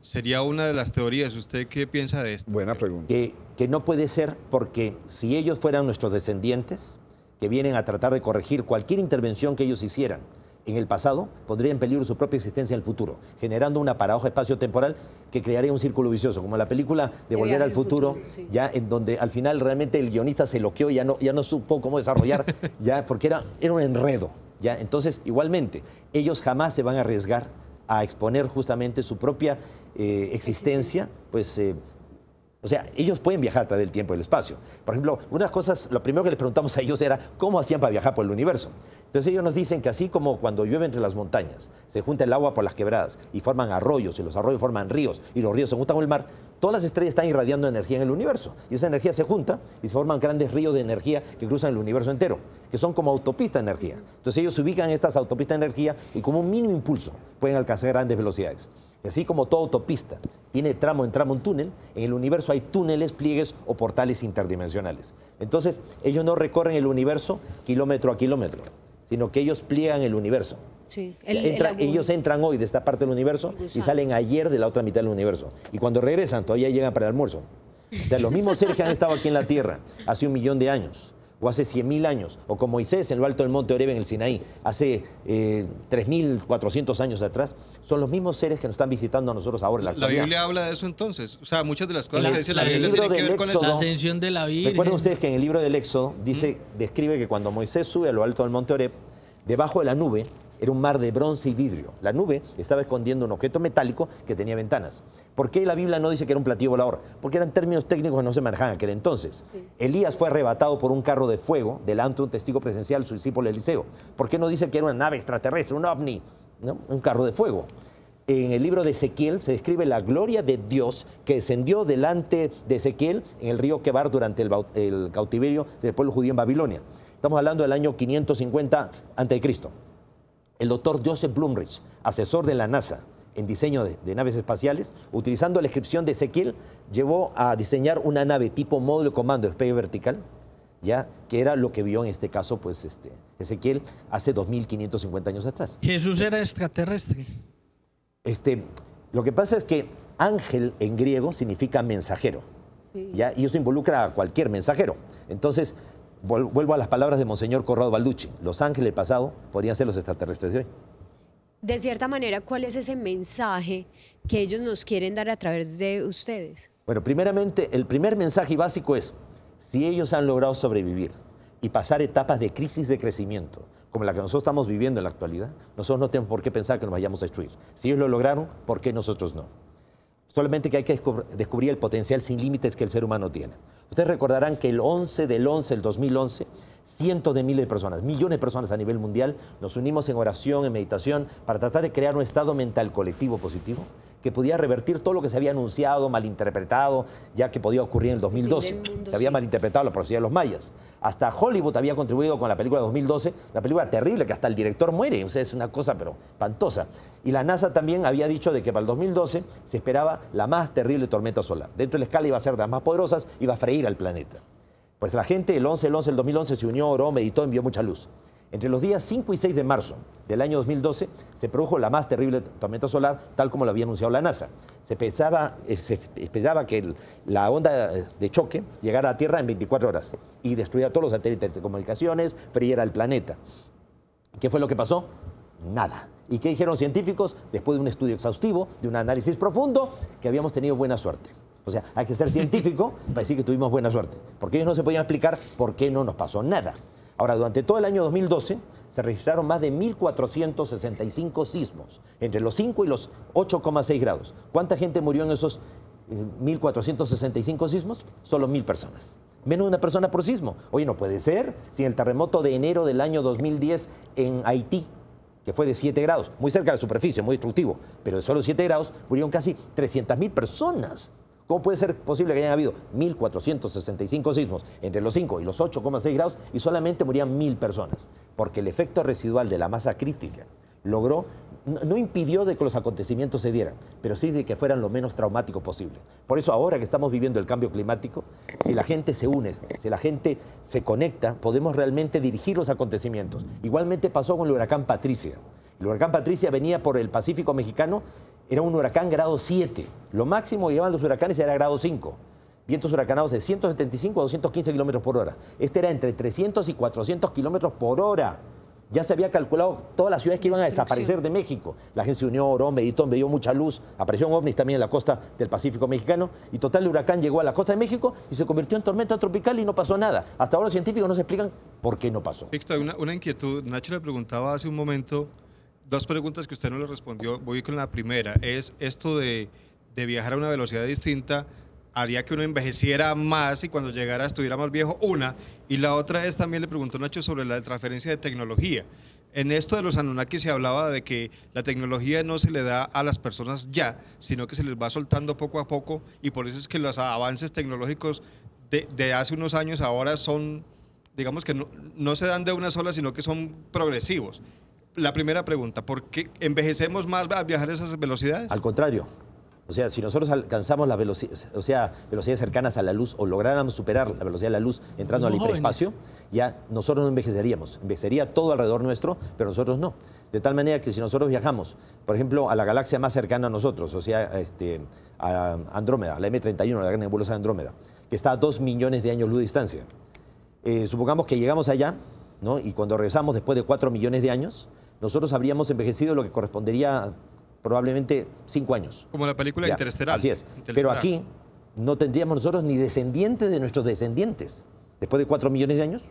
Sería una de las teorías. ¿Usted qué piensa de esto? Buena pregunta. que no puede ser porque si ellos fueran nuestros descendientes, que vienen a tratar de corregir cualquier intervención que ellos hicieran, en el pasado pondría en peligro su propia existencia en el futuro, generando una paradoja espacio-temporal que crearía un círculo vicioso, como la película de Volver al Futuro, ya en donde al final realmente el guionista se loqueó y ya no, ya no supo cómo desarrollar, ya porque era, era un enredo. ¿ya? Entonces, igualmente, ellos jamás se van a arriesgar a exponer justamente su propia eh, existencia, pues eh, o sea, ellos pueden viajar a través del tiempo y el espacio. Por ejemplo, unas cosas, lo primero que les preguntamos a ellos era cómo hacían para viajar por el universo. Entonces ellos nos dicen que así como cuando llueve entre las montañas, se junta el agua por las quebradas y forman arroyos y los arroyos forman ríos y los ríos se juntan con el mar, todas las estrellas están irradiando energía en el universo y esa energía se junta y se forman grandes ríos de energía que cruzan el universo entero, que son como autopistas de energía. Entonces ellos ubican estas autopistas de energía y como un mínimo impulso pueden alcanzar grandes velocidades así como toda autopista tiene tramo en tramo un túnel, en el universo hay túneles, pliegues o portales interdimensionales. Entonces, ellos no recorren el universo kilómetro a kilómetro, sino que ellos pliegan el universo. ellos entran hoy de esta parte del universo y salen ayer de la otra mitad del universo. Y cuando regresan, todavía llegan para el almuerzo. De los mismos seres que han estado aquí en la Tierra hace un millón de años, o hace mil años, o con Moisés en lo alto del monte Oreb en el Sinaí, hace eh, mil 3.400 años atrás, son los mismos seres que nos están visitando a nosotros ahora. En la, la Biblia habla de eso entonces. O sea, muchas de las cosas que dice la, Biblia tienen que ver con la ascensión de la vida. Recuerden ustedes que en el libro del Éxodo dice, describe que cuando Moisés sube a lo alto del monte Oreb, debajo de la nube, era un mar de bronce y vidrio. La nube estaba escondiendo un objeto metálico que tenía ventanas. ¿Por qué la Biblia no dice que era un platillo volador? Porque eran términos técnicos que no se manejaban aquel entonces. Elías fue arrebatado por un carro de fuego delante de un testigo presencial, su discípulo Eliseo. ¿Por qué no dice que era una nave extraterrestre, un ovni, un carro de fuego? en el libro de Ezequiel se describe la gloria de Dios que descendió delante de Ezequiel en el río Quebar durante el, el cautiverio del pueblo judío en Babilonia. Estamos hablando del año 550 a.C el doctor Joseph Blumrich, asesor de la NASA en diseño de, naves espaciales, utilizando la inscripción de Ezequiel, llevó a diseñar una nave tipo módulo de comando espejo vertical, ya que era lo que vio en este caso pues, este, Ezequiel hace 2.550 años atrás. Jesús era extraterrestre. Este, lo que pasa es que ángel en griego significa mensajero. ¿ya? Y eso involucra a cualquier mensajero. Entonces, vuelvo a las palabras de Monseñor Corrado Balducci, los ángeles del pasado podrían ser los extraterrestres de hoy. De cierta manera, ¿cuál es ese mensaje que ellos nos quieren dar a través de ustedes? Bueno, primeramente, el primer mensaje básico es, si ellos han logrado sobrevivir y pasar etapas de crisis de crecimiento, como la que nosotros estamos viviendo en la actualidad, nosotros no tenemos por qué pensar que nos vayamos a destruir. Si ellos lo lograron, ¿por qué nosotros no? Solamente que hay que descubrir el potencial sin límites que el ser humano tiene. Ustedes recordarán que el 11 del 11 del 2011, cientos de miles de personas, millones de personas a nivel mundial, nos unimos en oración, en meditación, para tratar de crear un estado mental colectivo positivo que podía revertir todo lo que se había anunciado, malinterpretado, ya que podía ocurrir en el 2012. se había malinterpretado la profecía de los mayas. Hasta Hollywood había contribuido con la película de 2012, la película terrible que hasta el director muere, o sea, es una cosa pero pantosa. Y la NASA también había dicho de que para el 2012 se esperaba la más terrible tormenta solar. Dentro de la escala iba a ser de las más poderosas, iba a freír al planeta. Pues la gente el 11, el 11, el 2011 se unió, oró, meditó, envió mucha luz. Entre los días 5 y 6 de marzo del año 2012 se produjo la más terrible tormenta solar, tal como lo había anunciado la NASA. Se pensaba, eh, que la onda de choque llegara a la Tierra en 24 horas y destruyera todos los satélites de comunicaciones, friera el planeta. ¿Qué fue lo que pasó? Nada. ¿Y qué dijeron científicos? Después de un estudio exhaustivo, de un análisis profundo, que habíamos tenido buena suerte. O sea, hay que ser científico para decir que tuvimos buena suerte, porque ellos no se podían explicar por qué no nos pasó nada. Ahora, durante todo el año 2012 se registraron más de 1.465 sismos, entre los 5 y los 8,6 grados. ¿Cuánta gente murió en esos 1.465 eh, sismos? Solo 1.000 personas. Menos una persona por sismo. Oye, no puede ser. Si el terremoto de enero del año 2010 en Haití, que fue de 7 grados, muy cerca de la superficie, muy destructivo, pero de solo 7 grados, murieron casi 300.000 personas. ¿Cómo puede ser posible que haya habido 1.465 sismos entre los 5 y los 8,6 grados y solamente morían 1.000 personas? Porque el efecto residual de la masa crítica logró, no, impidió de que los acontecimientos se dieran, pero sí de que fueran lo menos traumáticos posible. Por eso ahora que estamos viviendo el cambio climático, si la gente se une, si la gente se conecta, podemos realmente dirigir los acontecimientos. Igualmente pasó con el huracán Patricia. El huracán Patricia venía por el Pacífico mexicano era un huracán grado 7. Lo máximo que llevaban los huracanes era grado 5. Vientos huracanados de 175 a 215 kilómetros por hora. Este era entre 300 y 400 kilómetros por hora. Ya se había calculado todas las ciudades que iban a desaparecer de México. La gente se unió, Oro, meditó, me mucha luz. Apareció un ovnis también en la costa del Pacífico mexicano. Y total, el huracán llegó a la costa de México y se convirtió en tormenta tropical y no pasó nada. Hasta ahora los científicos no se explican por qué no pasó. una inquietud. Nacho le preguntaba hace un momento dos preguntas que usted no le respondió. Voy con la primera. Es esto de, de viajar a una velocidad distinta haría que uno envejeciera más y cuando llegara estuviera más viejo, una. Y la otra es, también le preguntó Nacho sobre la transferencia de tecnología. En esto de los Anunnaki se hablaba de que la tecnología no se le da a las personas ya, sino que se les va soltando poco a poco y por eso es que los avances tecnológicos de, de hace unos años ahora son, digamos que no, no se dan de una sola, sino que son progresivos la primera pregunta, ¿por qué envejecemos más al viajar a esas velocidades? Al contrario. O sea, si nosotros alcanzamos las velocidades, o sea, velocidades cercanas a la luz o lográramos superar la velocidad de la luz entrando al hiperespacio, ya nosotros no envejeceríamos. Envejecería todo alrededor nuestro, pero nosotros no. De tal manera que si nosotros viajamos, por ejemplo, a la galaxia más cercana a nosotros, o sea, este, a Andrómeda, la M31, la gran nebulosa de Andrómeda, que está a 2 millones de años luz de distancia. Eh, supongamos que llegamos allá, ¿no? Y cuando regresamos después de cuatro millones de años, nosotros habríamos envejecido lo que correspondería probablemente cinco años. Como la película Interesteral. Así es. Pero aquí no tendríamos nosotros ni descendientes de nuestros descendientes, después de cuatro millones de años.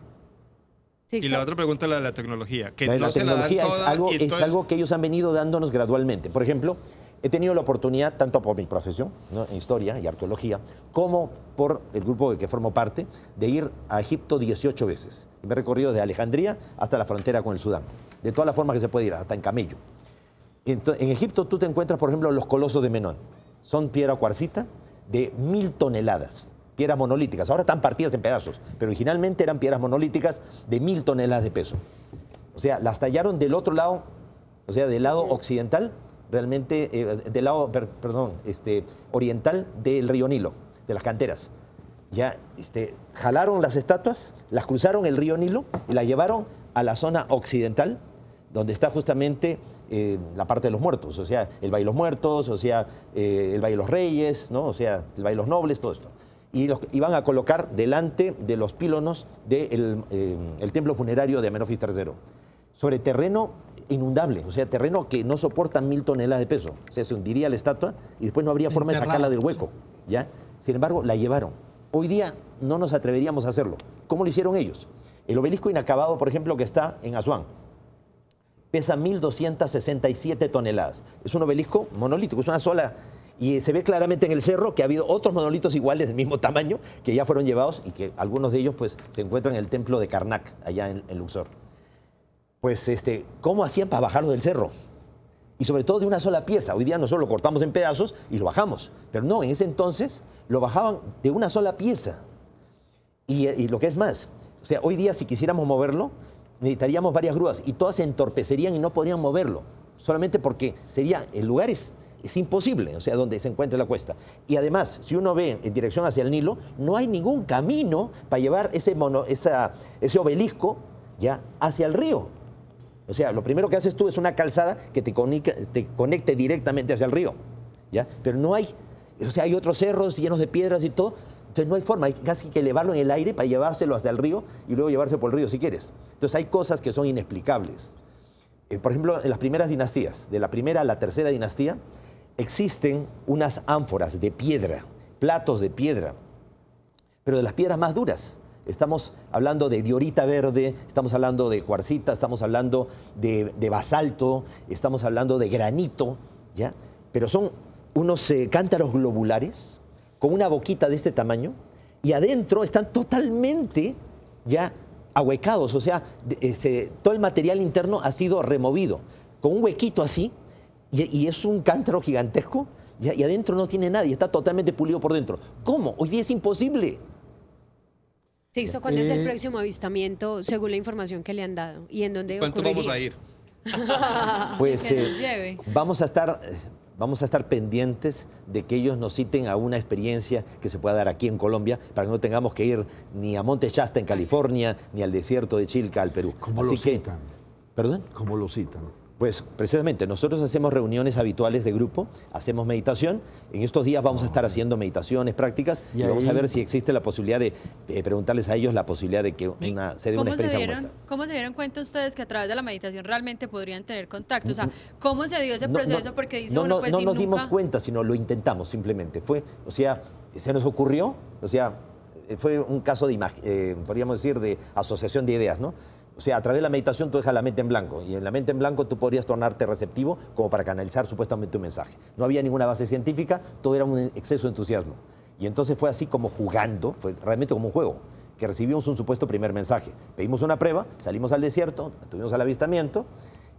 y la otra pregunta es la de la tecnología. Que la, tecnología es, algo, que ellos han venido dándonos gradualmente. Por ejemplo, he tenido la oportunidad, tanto por mi profesión, en historia y arqueología, como por el grupo de que formo parte, de ir a Egipto 18 veces. me he recorrido de Alejandría hasta la frontera con el Sudán de todas las formas que se puede ir, hasta en camello. en Egipto tú te encuentras, por ejemplo, los colosos de Menón. Son piedra cuarcita de mil toneladas, piedras monolíticas. Ahora están partidas en pedazos, pero originalmente eran piedras monolíticas de mil toneladas de peso. O sea, las tallaron del otro lado, o sea, del lado occidental, realmente, eh, del lado, perdón, este, oriental del río Nilo, de las canteras. Ya este, jalaron las estatuas, las cruzaron el río Nilo y las llevaron a la zona occidental, donde está justamente eh, la parte de los muertos, o sea, el Valle de los Muertos, o sea, eh, el Valle de los Reyes, ¿no? o sea, el Valle de los Nobles, todo esto. Y, los, iban a colocar delante de los pílonos del eh, templo funerario de Amenofis III, sobre terreno inundable, o sea, terreno que no soporta mil toneladas de peso. O sea, se hundiría la estatua y después no habría forma de sacarla del hueco. ¿ya? Sin embargo, la llevaron. Hoy día no nos atreveríamos a hacerlo. ¿Cómo lo hicieron ellos? El obelisco inacabado, por ejemplo, que está en Asuán, pesa 1.267 toneladas. Es un obelisco monolítico, es una sola... Y se ve claramente en el cerro que ha habido otros monolitos iguales del mismo tamaño que ya fueron llevados y que algunos de ellos pues, se encuentran en el templo de Karnak, allá en, en Luxor. Pues, este, ¿cómo hacían para bajarlo del cerro? y sobre todo de una sola pieza. Hoy día nosotros lo cortamos en pedazos y lo bajamos, pero no, en ese entonces lo bajaban de una sola pieza. Y, y, lo que es más, o sea, hoy día si quisiéramos moverlo, necesitaríamos varias grúas y todas se entorpecerían y no podrían moverlo, solamente porque sería, el lugar es, imposible, o sea, donde se encuentra la cuesta. Y además, si uno ve en dirección hacia el Nilo, no hay ningún camino para llevar ese, mono, esa, ese obelisco ya hacia el río. O sea, lo primero que haces tú es una calzada que te, te conecte directamente hacia el río, ¿ya? Pero no hay, o sea, hay otros cerros llenos de piedras y todo, entonces no hay forma, hay casi que elevarlo en el aire para llevárselo hasta el río y luego llevarse por el río si quieres. Entonces hay cosas que son inexplicables. Eh, por ejemplo, en las primeras dinastías, de la primera a la tercera dinastía, existen unas ánforas de piedra, platos de piedra, pero de las piedras más duras. Estamos hablando de diorita verde, estamos hablando de cuarcita, estamos hablando de, basalto, estamos hablando de granito, ¿ya? Pero son unos eh, cántaros globulares con una boquita de este tamaño y adentro están totalmente ya ahuecados, o sea, todo el material interno ha sido removido, con un huequito así, y, es un cántaro gigantesco, y, adentro no tiene nadie, está totalmente pulido por dentro. ¿Cómo? Hoy día es imposible. Se cuándo es el eh. próximo avistamiento, según la información que le han dado, y en dónde ¿Cuánto vamos a ir? pues eh, vamos a estar eh, vamos a estar pendientes de que ellos nos citen a una experiencia que se pueda dar aquí en Colombia para que no tengamos que ir ni a Monte Shasta en California ni al desierto de Chilca al Perú. ¿Cómo lo citan? ¿Perdón? ¿Cómo lo citan? Pues precisamente, nosotros hacemos reuniones habituales de grupo, hacemos meditación. En estos días vamos a estar haciendo meditaciones prácticas y, vamos a ver si existe la posibilidad de, preguntarles a ellos la posibilidad de que se dé una experiencia se ¿Cómo se dieron cuenta ustedes que a través de la meditación realmente podrían tener contacto? O sea, ¿cómo se dio ese proceso? Porque no, no, pues, nos dimos cuenta, sino lo intentamos simplemente. Fue, o sea, se nos ocurrió, o sea, fue un caso de, eh, podríamos decir, de asociación de ideas, ¿no? O sea, a través de la meditación tú dejas la mente en blanco y en la mente en blanco tú podrías tornarte receptivo como para canalizar supuestamente un mensaje. No había ninguna base científica, todo era un exceso de entusiasmo. Y entonces fue así como jugando, fue realmente como un juego, que recibimos un supuesto primer mensaje. Pedimos una prueba, salimos al desierto, tuvimos el avistamiento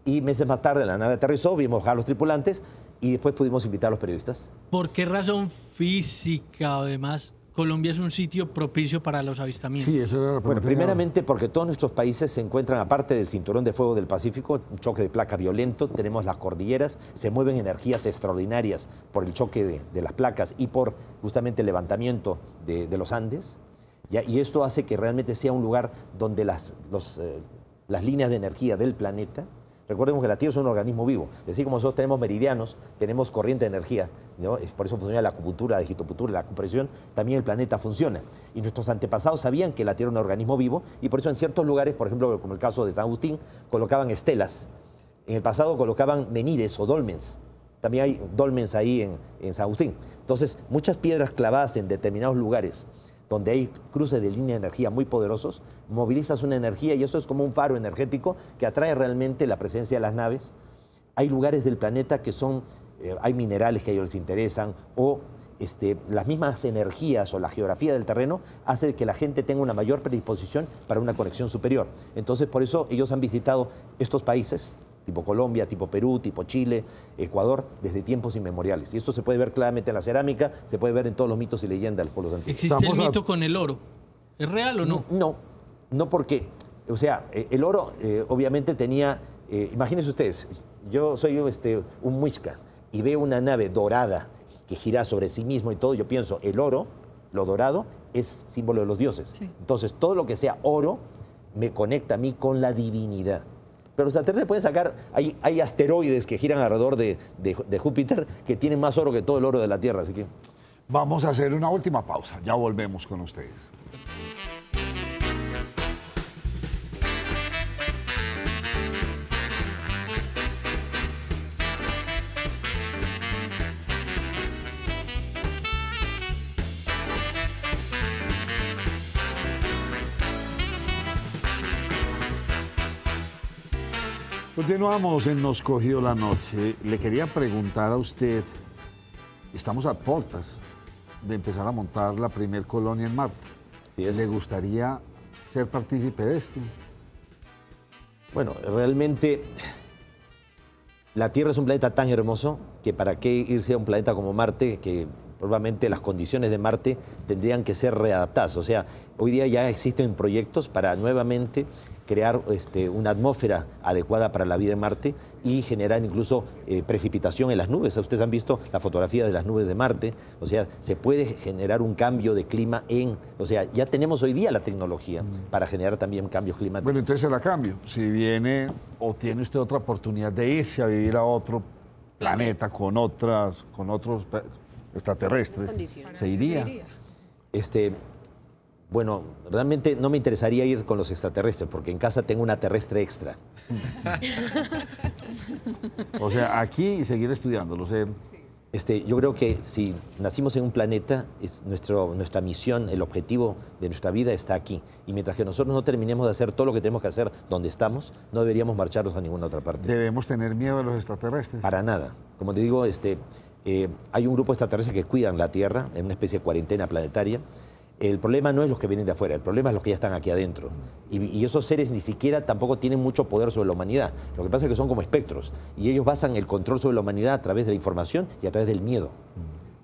y meses más tarde la nave aterrizó, vimos a los tripulantes y después pudimos invitar a los periodistas. ¿Por qué razón física además Colombia es un sitio propicio para los avistamientos. Sí, eso Bueno, primeramente porque todos nuestros países se encuentran, aparte del cinturón de fuego del Pacífico, un choque de placa violento, tenemos las cordilleras, se mueven energías extraordinarias por el choque de, las placas y por justamente el levantamiento de, los Andes. Y esto hace que realmente sea un lugar donde las, eh, las líneas de energía del planeta Recordemos que la Tierra es un organismo vivo. Así como nosotros tenemos meridianos, tenemos corriente de energía. por eso funciona la acupuntura, la digitopuntura, la acupresión. También el planeta funciona. Y nuestros antepasados sabían que la Tierra era un organismo vivo y por eso en ciertos lugares, por ejemplo, como el caso de San Agustín, colocaban estelas. En el pasado colocaban menires o dolmens. También hay dolmens ahí en, en San Agustín. Entonces, muchas piedras clavadas en determinados lugares donde hay cruces de línea de energía muy poderosos, movilizas una energía y eso es como un faro energético que atrae realmente la presencia de las naves. Hay lugares del planeta que son, eh, hay minerales que ellos les interesan o este, las mismas energías o la geografía del terreno hace que la gente tenga una mayor predisposición para una conexión superior. Entonces, por eso ellos han visitado estos países, tipo Colombia, tipo Perú, tipo Chile, Ecuador, desde tiempos inmemoriales. Y eso se puede ver claramente en la cerámica, se puede ver en todos los mitos y leyendas del los antiguos. ¿Existe el mito con el oro? ¿Es real o No, no no porque, o sea, eh, el oro eh, obviamente tenía, eh, imagínense ustedes, yo soy este, un muisca y veo una nave dorada que gira sobre sí mismo y todo, yo pienso, el oro, lo dorado, es símbolo de los dioses. Entonces, todo lo que sea oro me conecta a mí con la divinidad. Pero los satélites pueden sacar, hay, asteroides que giran alrededor de, de Júpiter que tienen más oro que todo el oro de la Tierra, así que... Vamos a hacer una última pausa, ya volvemos con ustedes. Continuamos en Nos Cogió la Noche. Le quería preguntar a usted, estamos a puertas de empezar a montar la primer colonia en Marte. ¿Le gustaría ser partícipe de esto? Bueno, realmente la Tierra es un planeta tan hermoso que para qué irse a un planeta como Marte, que probablemente las condiciones de Marte tendrían que ser readaptadas. O sea, hoy día ya existen proyectos para nuevamente crear este, una atmósfera adecuada para la vida en Marte y generar incluso eh, precipitación en las nubes. Ustedes han visto la fotografía de las nubes de Marte, o sea, se puede generar un cambio de clima en, o sea, ya tenemos hoy día la tecnología mm. para generar también cambios climáticos. Bueno, entonces era cambio. Si viene o tiene usted otra oportunidad de irse a vivir a otro planeta con otras, con otros extraterrestres, se iría. Este, bueno, realmente no me interesaría ir con los extraterrestres, porque en casa tengo una terrestre extra. o sea, aquí y seguir estudiándolo. ¿eh? sé este, yo creo que si nacimos en un planeta, es nuestro, nuestra misión, el objetivo de nuestra vida está aquí. Y mientras que nosotros no terminemos de hacer todo lo que tenemos que hacer donde estamos, no deberíamos marcharnos a ninguna otra parte. ¿Debemos tener miedo a los extraterrestres? Para nada. Como te digo, este, eh, hay un grupo extraterrestre que cuidan la Tierra en una especie de cuarentena planetaria. El problema no es los que vienen de afuera, el problema es los que ya están aquí adentro. y, esos seres ni siquiera tampoco tienen mucho poder sobre la humanidad. Lo que pasa es que son como espectros y ellos basan el control sobre la humanidad a través de la información y a través del miedo.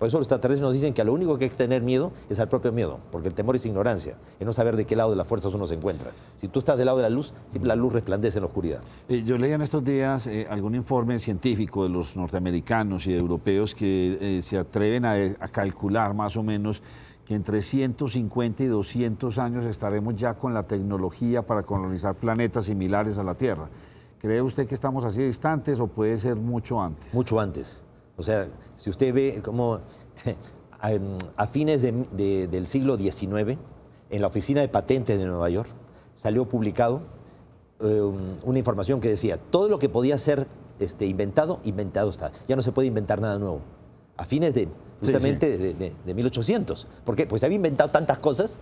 Por eso los extraterrestres nos dicen que lo único que hay que tener miedo es al propio miedo, porque el temor es ignorancia, es no saber de qué lado de las fuerzas uno se encuentra. Si tú estás del lado de la luz, siempre la luz resplandece en la oscuridad. Eh, yo leía en estos días eh, algún informe científico de los norteamericanos y europeos que eh, se atreven a, a calcular más o menos que entre 150 y 200 años estaremos ya con la tecnología para colonizar planetas similares a la Tierra. ¿Cree usted que estamos así distantes o puede ser mucho antes? Mucho antes. O sea, si usted ve cómo a fines del siglo XIX, en la oficina de patentes de Nueva York, salió publicado um, una información que decía, todo lo que podía ser este, inventado, inventado está. Ya no se puede inventar nada nuevo. A fines de, justamente, De, 1800. ¿Por qué? Pues se había inventado tantas cosas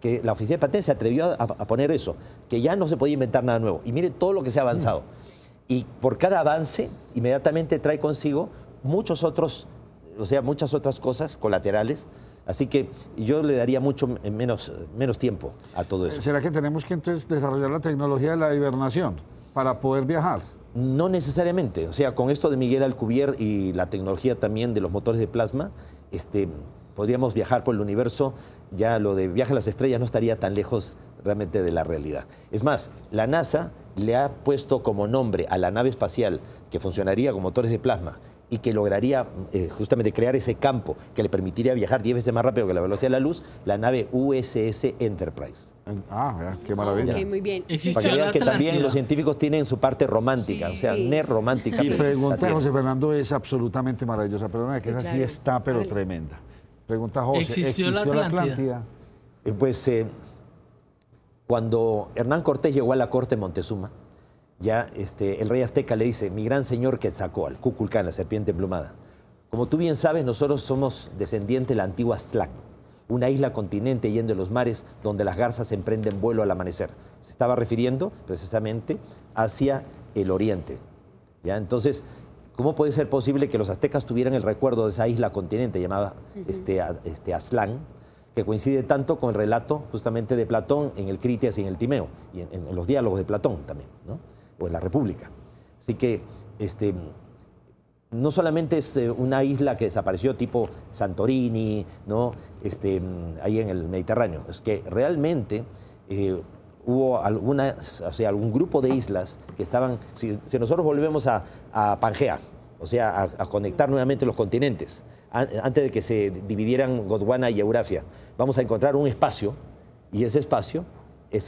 que la oficina de patentes se atrevió a, poner eso, que ya no se podía inventar nada nuevo. Y mire todo lo que se ha avanzado. Mm. Y por cada avance, inmediatamente trae consigo muchos otros, o sea, muchas otras cosas colaterales. Así que yo le daría mucho menos, menos tiempo a todo eso. ¿Será que tenemos que entonces desarrollar la tecnología de la hibernación para poder viajar? No necesariamente. O sea, con esto de Miguel Alcubierre y la tecnología también de los motores de plasma, este, podríamos viajar por el universo. Ya lo de viaje a las estrellas no estaría tan lejos realmente de la realidad. Es más, la NASA le ha puesto como nombre a la nave espacial que funcionaría con motores de plasma y que lograría eh, justamente crear ese campo que le permitiría viajar 10 veces más rápido que la velocidad de la luz, la nave USS Enterprise. Ah, qué maravilla. muy bien. Para que también los científicos tienen su parte romántica, o sea, ne romántica. Y pregunta, José Fernando, es absolutamente maravillosa. Perdona, que así esa sí está, pero tremenda. Pregunta José, ¿existió, la Atlántida? Eh, pues eh, cuando Hernán Cortés llegó a la corte de Montezuma, ya este, el rey azteca le dice, mi gran señor que sacó al Cuculcán, la serpiente emplumada. Como tú bien sabes, nosotros somos descendientes de la antigua Aztlán, una isla continente yendo de los mares donde las garzas emprenden vuelo al amanecer. Se estaba refiriendo precisamente hacia el oriente. ¿ya? Entonces, ¿cómo puede ser posible que los aztecas tuvieran el recuerdo de esa isla continente llamada este, este, Aztlán? que coincide tanto con el relato justamente de Platón en el Critias y en el Timeo, y en, en los diálogos de Platón también. ¿no? o en la República. Así que este, no solamente es eh, una isla que desapareció tipo Santorini, ¿no? este, ahí en el Mediterráneo, es que realmente eh, hubo algunas, o sea, algún grupo de islas que estaban, si, nosotros volvemos a, a, Pangea, o sea, a, conectar nuevamente los continentes, antes de que se dividieran Gondwana y Eurasia, vamos a encontrar un espacio, y ese espacio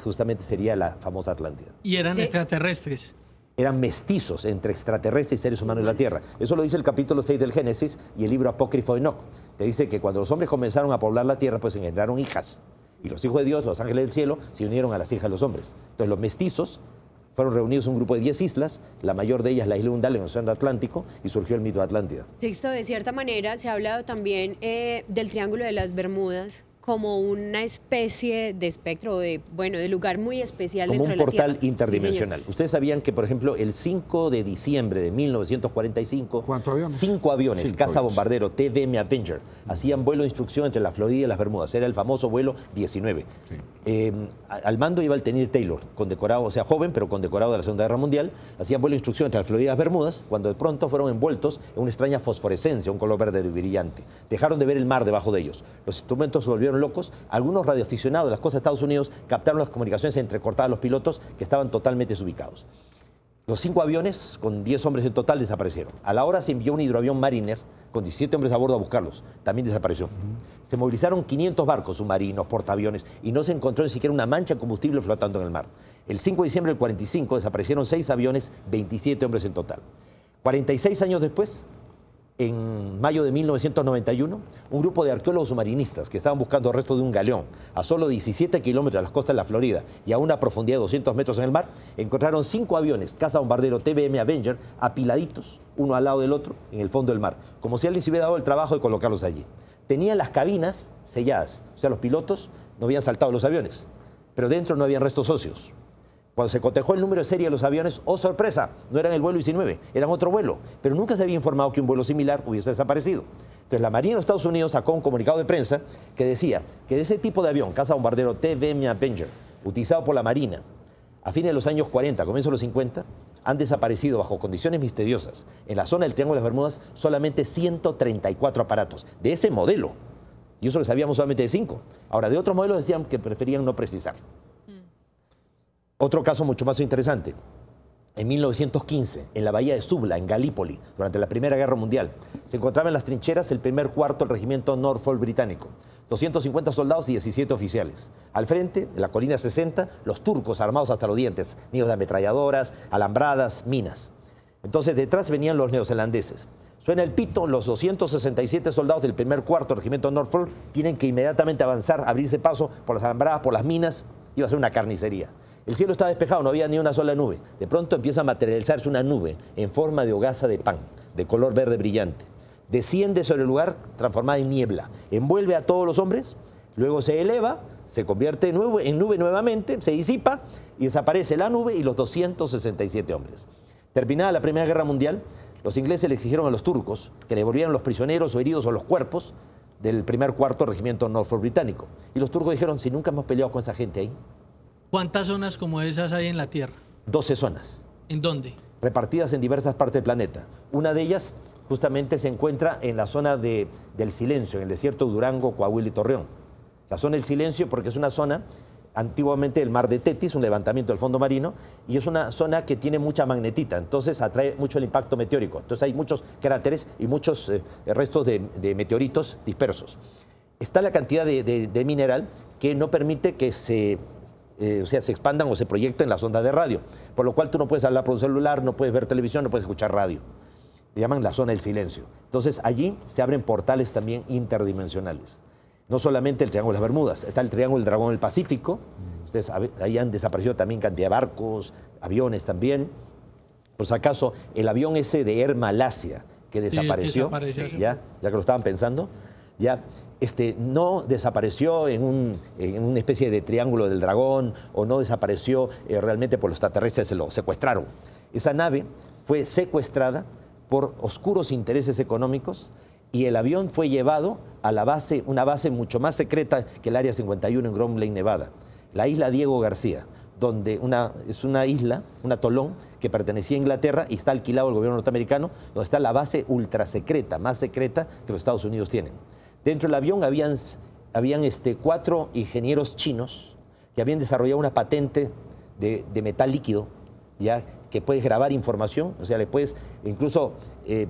justamente sería la famosa Atlántida. ¿Y eran extraterrestres? Eran mestizos entre extraterrestres y seres humanos de la Tierra. Eso lo dice el capítulo 6 del Génesis y el libro apócrifo de Enoch, que dice que cuando los hombres comenzaron a poblar la Tierra, pues engendraron hijas. Y los hijos de Dios, los ángeles del cielo, se unieron a las hijas de los hombres. Entonces los mestizos fueron reunidos en un grupo de 10 islas, la mayor de ellas la isla Undal en el Océano Atlántico, y surgió el mito de Atlántida. de cierta manera se ha hablado también eh, del Triángulo de las Bermudas, como una especie de espectro, de, bueno, de lugar muy especial como dentro un portal interdimensional. Ustedes sabían que, por ejemplo, el 5 de diciembre de 1945, cinco aviones, cinco Casa Bombardero, TBM Avenger, hacían vuelo de instrucción entre la Florida y las Bermudas. Era el famoso vuelo 19. Em, al mando iba el teniente Taylor, condecorado, o sea, joven, pero condecorado de la Segunda Guerra Mundial. Hacían vuelo de instrucción entre la Florida y las Bermudas, cuando de pronto fueron envueltos en una extraña fosforescencia, un color verde brillante. Dejaron de ver el mar debajo de ellos. Los instrumentos volvieron locos. Algunos radioaficionados de las costas de Estados Unidos captaron las comunicaciones entrecortadas de los pilotos que estaban totalmente desubicados. Los cinco aviones, con 10 hombres en total, desaparecieron. A la hora se envió un hidroavión Mariner con 17 hombres a bordo a buscarlos. También desapareció. Se movilizaron 500 barcos submarinos, portaaviones, y no se encontró ni siquiera una mancha de combustible flotando en el mar. El 5 de diciembre del 45 desaparecieron seis aviones, 27 hombres en total. 46 años después, en mayo de 1991, un grupo de arqueólogos submarinistas que estaban buscando restos de un galeón a solo 17 kilómetros de las costas de la Florida y a una profundidad de 200 metros en el mar, encontraron cinco aviones caza bombardero TBM Avenger apiladitos, uno al lado del otro, en el fondo del mar, como si alguien se hubiera dado el trabajo de colocarlos allí. Tenían las cabinas selladas, o sea, los pilotos no habían saltado los aviones, pero dentro no habían restos socios. Cuando se cotejó el número de serie de los aviones, oh sorpresa, no eran el vuelo 19, eran otro vuelo, pero nunca se había informado que un vuelo similar hubiese desaparecido. Entonces la Marina de los Estados Unidos sacó un comunicado de prensa que decía que de ese tipo de avión, caza bombardero TBM Avenger, utilizado por la Marina a fines de los años 40, comienzo de los 50, han desaparecido bajo condiciones misteriosas en la zona del Triángulo de las Bermudas solamente 134 aparatos de ese modelo. Y eso lo sabíamos solamente de cinco. Ahora, de otros modelos decían que preferían no precisar. Otro caso mucho más interesante. En 1915, en la bahía de Subla, en Galípoli, durante la Primera Guerra Mundial, se encontraba en las trincheras el primer cuarto del regimiento Norfolk británico. 250 soldados y 17 oficiales. Al frente, en la colina 60, los turcos armados hasta los dientes, nidos de ametralladoras, alambradas, minas. Entonces detrás venían los neozelandeses. Suena el pito, los 267 soldados del primer cuarto del regimiento Norfolk tienen que inmediatamente avanzar, abrirse paso por las alambradas, por las minas, iba a ser una carnicería. El cielo estaba despejado, no había ni una sola nube. De pronto empieza a materializarse una nube en forma de hogaza de pan, de color verde brillante. Desciende sobre el lugar transformada en niebla, envuelve a todos los hombres, luego se eleva, se convierte en nube, nuevamente, se disipa y desaparece la nube y los 267 hombres. Terminada la Primera Guerra Mundial, los ingleses le exigieron a los turcos que devolvieran los prisioneros o heridos o los cuerpos del primer cuarto regimiento Norfolk británico. Y los turcos dijeron, si nunca hemos peleado con esa gente ahí, ¿Cuántas zonas como esas hay en la Tierra? 12 zonas. ¿En dónde? Repartidas en diversas partes del planeta. Una de ellas justamente se encuentra en la zona de, del silencio, en el desierto Durango, Coahuila y Torreón. La zona del silencio porque es una zona antiguamente el mar de Tetis, un levantamiento del fondo marino, y es una zona que tiene mucha magnetita, entonces atrae mucho el impacto meteórico. Entonces hay muchos cráteres y muchos eh, restos de, meteoritos dispersos. Está la cantidad de mineral que no permite que se eh, o sea, se expandan o se proyecten las ondas de radio. Por lo cual tú no puedes hablar por un celular, no puedes ver televisión, no puedes escuchar radio. Le llaman la zona del silencio. Entonces allí se abren portales también interdimensionales. No solamente el Triángulo de las Bermudas, está el Triángulo del Dragón del Pacífico. Ustedes ahí han desaparecido también cantidad de barcos, aviones también. Por pues, si acaso, el avión ese de Air Malasia que desapareció, ¿ya? ya que lo estaban pensando, ya este, no desapareció en, una especie de triángulo del dragón o no desapareció eh, realmente por los extraterrestres, se lo secuestraron. Esa nave fue secuestrada por oscuros intereses económicos y el avión fue llevado a la base, una base mucho más secreta que el Área 51 en Gromley, Nevada, la isla Diego García, donde es una isla, un atolón que pertenecía a Inglaterra y está alquilado al gobierno norteamericano, donde está la base ultrasecreta, más secreta que los Estados Unidos tienen. Dentro del avión habían, habían este, cuatro ingenieros chinos que habían desarrollado una patente de, metal líquido, ya que puedes grabar información, o sea, le puedes incluso eh,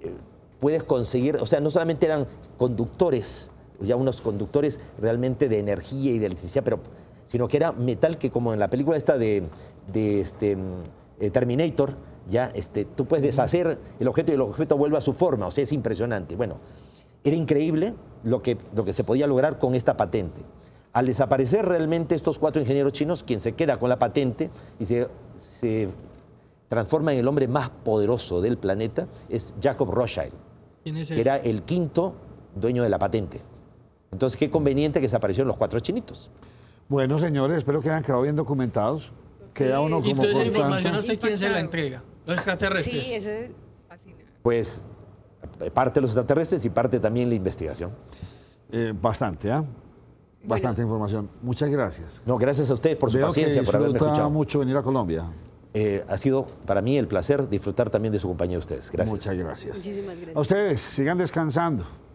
eh, puedes conseguir, o sea, no solamente eran conductores, ya unos conductores realmente de energía y de electricidad, pero sino que era metal que como en la película esta de, este, eh, Terminator, ya este, tú puedes deshacer el objeto y el objeto vuelve a su forma, o sea, es impresionante. Bueno, era increíble lo que, lo que se podía lograr con esta patente. Al desaparecer realmente estos cuatro ingenieros chinos, quien se queda con la patente y se, se transforma en el hombre más poderoso del planeta es Jacob Rothschild. Era el quinto dueño de la patente. Entonces, qué conveniente que desaparecieron los cuatro chinitos. Bueno, señores, espero que hayan quedado bien documentados. Queda uno como entonces información usted quién se la entrega? Los extraterrestres. Sí, eso es fascinante. Pues eh, parte de los extraterrestres y parte también la investigación. Eh, bastante, ¿eh? Bastante información. Muchas gracias. No, gracias a usted por su paciencia, por haberme escuchado. mucho venir a Colombia. Eh, ha sido para mí el placer disfrutar también de su compañía de ustedes. Gracias. Muchas gracias. Muchísimas gracias. A ustedes, sigan descansando.